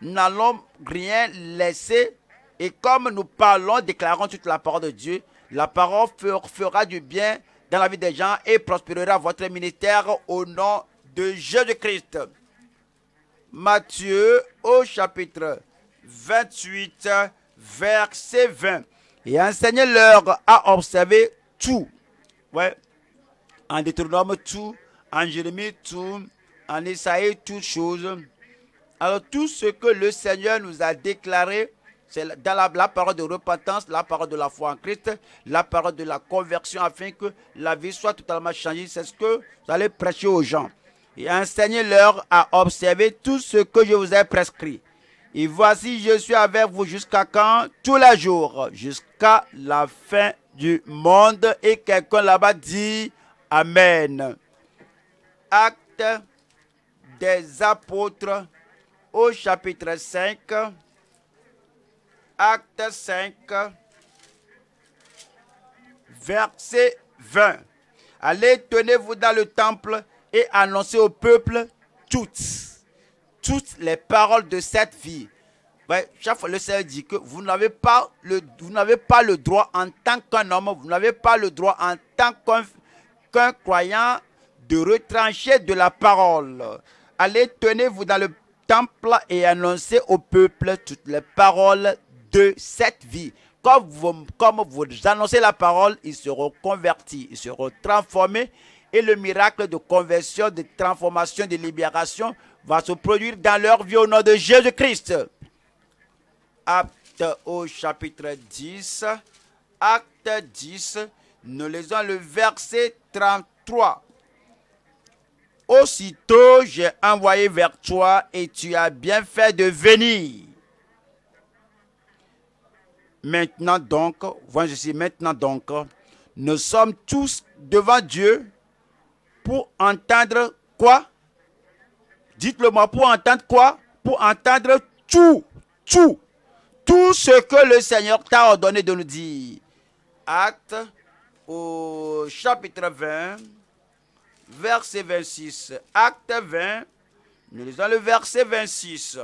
Nous n'allons rien laisser. Et comme nous parlons, déclarons toute la parole de Dieu, la parole fera du bien dans la vie des gens et prospérera votre ministère au nom de Jésus-Christ. Matthieu au chapitre 28, verset 20. Et enseignez-leur à observer tout. Ouais. En Deutéronome, tout. En Jérémie, tout. En Isaïe, toutes choses. Alors tout ce que le Seigneur nous a déclaré c'est dans la, parole de repentance, la parole de la foi en Christ, la parole de la conversion afin que la vie soit totalement changée. C'est ce que vous allez prêcher aux gens. Et enseignez-leur à observer tout ce que je vous ai prescrit. Et voici, je suis avec vous jusqu'à quand Tous les jours, jusqu'à la fin du monde. Et quelqu'un là-bas dit Amen. Acte des apôtres au chapitre 5. Acte 5, verset 20. Allez, tenez-vous dans le temple et annoncez au peuple toutes, toutes les paroles de cette vie. chaque fois, le Seigneur dit que vous n'avez pas le, vous n'avez pas le droit en tant qu'un homme, vous n'avez pas le droit en tant qu'un croyant de retrancher de la parole. Allez, tenez-vous dans le temple et annoncez au peuple toutes les paroles de cette vie. Comme vous, comme vous annoncez la parole, ils seront convertis, ils seront transformés et le miracle de conversion, de transformation, de libération va se produire dans leur vie au nom de Jésus-Christ. Acte au chapitre 10, acte 10, nous lisons le verset 33. Aussitôt j'ai envoyé vers toi et tu as bien fait de venir. Maintenant donc, je suis maintenant donc, nous sommes tous devant Dieu pour entendre quoi Dites-le moi, pour entendre quoi Pour entendre tout, tout, tout ce que le Seigneur t'a ordonné de nous dire. Acte au chapitre 20, verset 26. Acte 20, nous lisons le verset 26.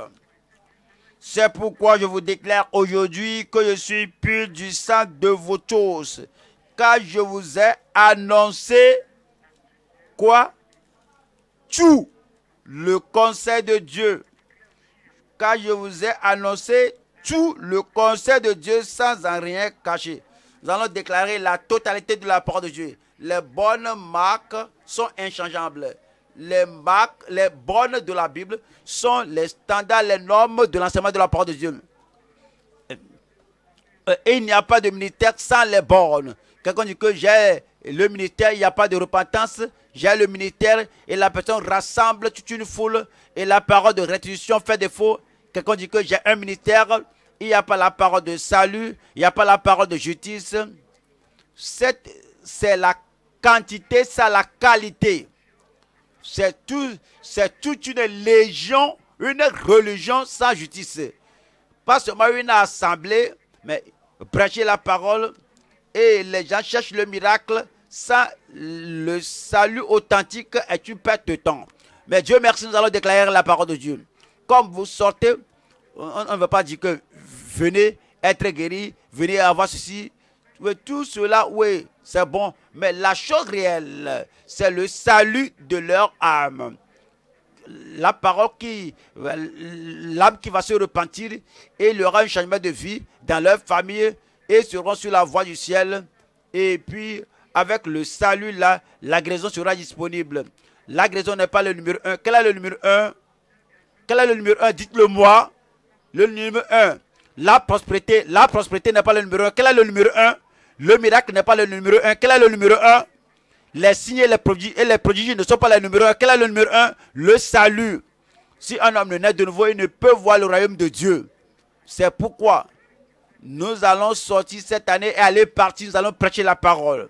C'est pourquoi je vous déclare aujourd'hui que je suis pur du sang de vos choses. car je vous ai annoncé quoi Tout le conseil de Dieu. Car je vous ai annoncé tout le conseil de Dieu sans en rien cacher. Nous allons déclarer la totalité de la parole de Dieu. Les bonnes marques sont inchangeables les marques, les bornes de la Bible sont les standards, les normes de l'enseignement de la parole de Dieu. Euh, et il n'y a pas de ministère sans les bornes. Quelqu'un dit que j'ai le ministère, il n'y a pas de repentance. J'ai le ministère et la personne rassemble toute une foule et la parole de rétribution fait défaut. Quelqu'un dit que j'ai un ministère, il n'y a pas la parole de salut, il n'y a pas la parole de justice. C'est la quantité, c'est la qualité. C'est tout, c'est toute une légion, une religion sans justice. Pas seulement une assemblée, mais prêcher la parole et les gens cherchent le miracle sans le salut authentique est une perte de temps. Mais Dieu merci, nous allons déclarer la parole de Dieu. Comme vous sortez, on ne veut pas dire que venez être guéri, venez avoir ceci, tout cela, oui, c'est bon. Mais la chose réelle, c'est le salut de leur âme. La parole qui, l'âme qui va se repentir et il y aura un changement de vie dans leur famille et seront sur la voie du ciel. Et puis, avec le salut là, l'agression sera disponible. L'agression n'est pas le numéro un. Quel est le numéro un Quel est le numéro un Dites-le moi. Le numéro 1. La prospérité. La prospérité n'est pas le numéro un. Quel est le numéro un le miracle n'est pas le numéro un. Quel est le numéro un Les signes et les prodiges, et les prodiges ne sont pas le numéro un. Quel est le numéro un Le salut. Si un homme ne naît de nouveau, il ne peut voir le royaume de Dieu. C'est pourquoi nous allons sortir cette année et aller partir. Nous allons prêcher la parole.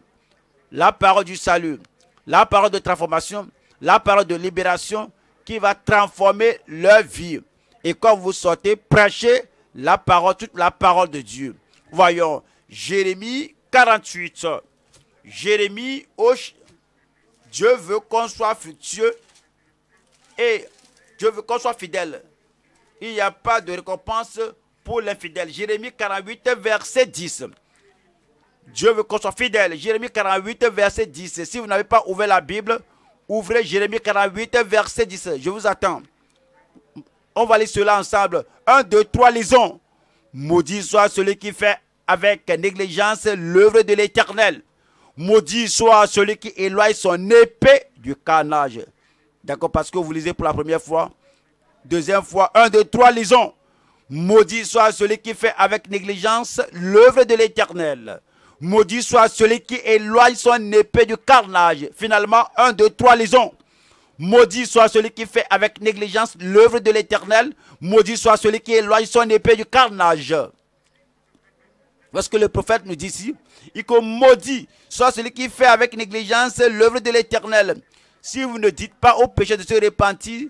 La parole du salut. La parole de transformation. La parole de libération qui va transformer leur vie. Et quand vous sortez, prêchez la parole, toute la parole de Dieu. Voyons, Jérémie 48. Jérémie, Dieu veut qu'on soit fructueux et Dieu veut qu'on soit fidèle. Il n'y a pas de récompense pour l'infidèle. Jérémie 48, verset 10. Dieu veut qu'on soit fidèle. Jérémie 48, verset 10. Si vous n'avez pas ouvert la Bible, ouvrez Jérémie 48, verset 10. Je vous attends. On va lire cela ensemble. 1, 2, trois lisons. Maudit soit celui qui fait avec négligence l'œuvre de l'Éternel. Maudit soit celui qui éloigne son épée du carnage. D'accord Parce que vous lisez pour la première fois, deuxième fois, un, de trois, lisons. Maudit soit celui qui fait avec négligence l'œuvre de l'Éternel. Maudit soit celui qui éloigne son épée du carnage. Finalement, un, de trois, lisons. Maudit soit celui qui fait avec négligence l'œuvre de l'Éternel. Maudit soit celui qui éloigne son épée du carnage. Parce que le prophète nous dit ici, il qu'on maudit soit celui qui fait avec négligence l'œuvre de l'Éternel. Si vous ne dites pas au péché de se repentir,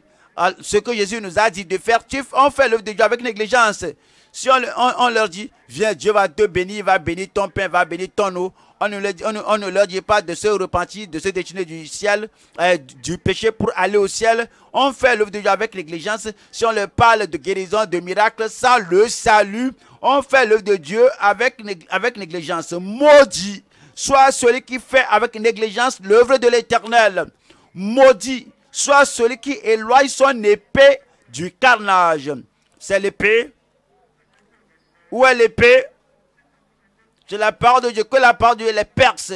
ce que Jésus nous a dit de faire, on fait l'œuvre de Dieu avec négligence. Si on, leur dit, viens, Dieu va te bénir, va bénir ton pain, va bénir ton eau, on ne, leur, dit pas de se repentir, de se détourner du ciel, euh, du péché pour aller au ciel. On fait l'œuvre de Dieu avec négligence. Si on leur parle de guérison, de miracle... ça le salut, on fait l'œuvre de Dieu avec, avec négligence. Maudit soit celui qui fait avec négligence l'œuvre de l'Éternel. Maudit soit celui qui éloigne son épée du carnage. C'est l'épée. Où est l'épée C'est la parole de Dieu. Que la parole de Dieu les perce.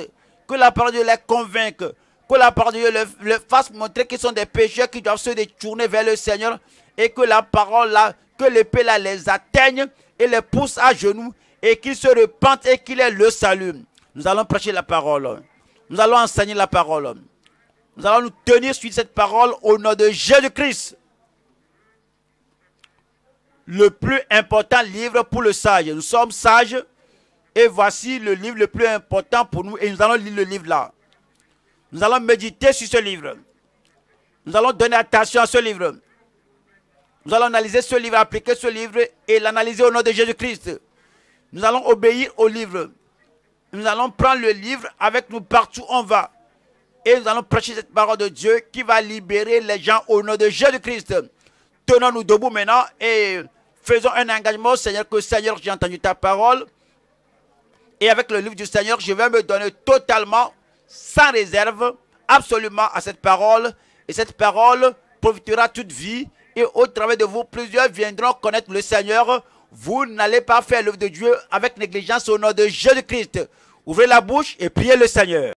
Que la parole de Dieu les convainque. Que la parole de Dieu fasse montrer qu'ils sont des pécheurs qui doivent se détourner vers le Seigneur. Et que la parole là, que l'épée là les atteigne et les pousse à genoux et qu'ils se repentent et qu'il est le salut. Nous allons prêcher la parole. Nous allons enseigner la parole. Nous allons nous tenir sur cette parole au nom de Jésus-Christ. Le plus important livre pour le sage. Nous sommes sages et voici le livre le plus important pour nous et nous allons lire le livre là. Nous allons méditer sur ce livre. Nous allons donner attention à ce livre. Nous allons analyser ce livre, appliquer ce livre et l'analyser au nom de Jésus-Christ. Nous allons obéir au livre. Nous allons prendre le livre avec nous partout où on va. Et nous allons prêcher cette parole de Dieu qui va libérer les gens au nom de Jésus-Christ. Tenons-nous debout maintenant et faisons un engagement Seigneur que Seigneur, j'ai entendu ta parole. Et avec le livre du Seigneur, je vais me donner totalement, sans réserve, absolument à cette parole. Et cette parole profitera toute vie et au travers de vous, plusieurs viendront connaître le Seigneur. Vous n'allez pas faire l'œuvre de Dieu avec négligence au nom de Jésus-Christ. Ouvrez la bouche et priez le Seigneur.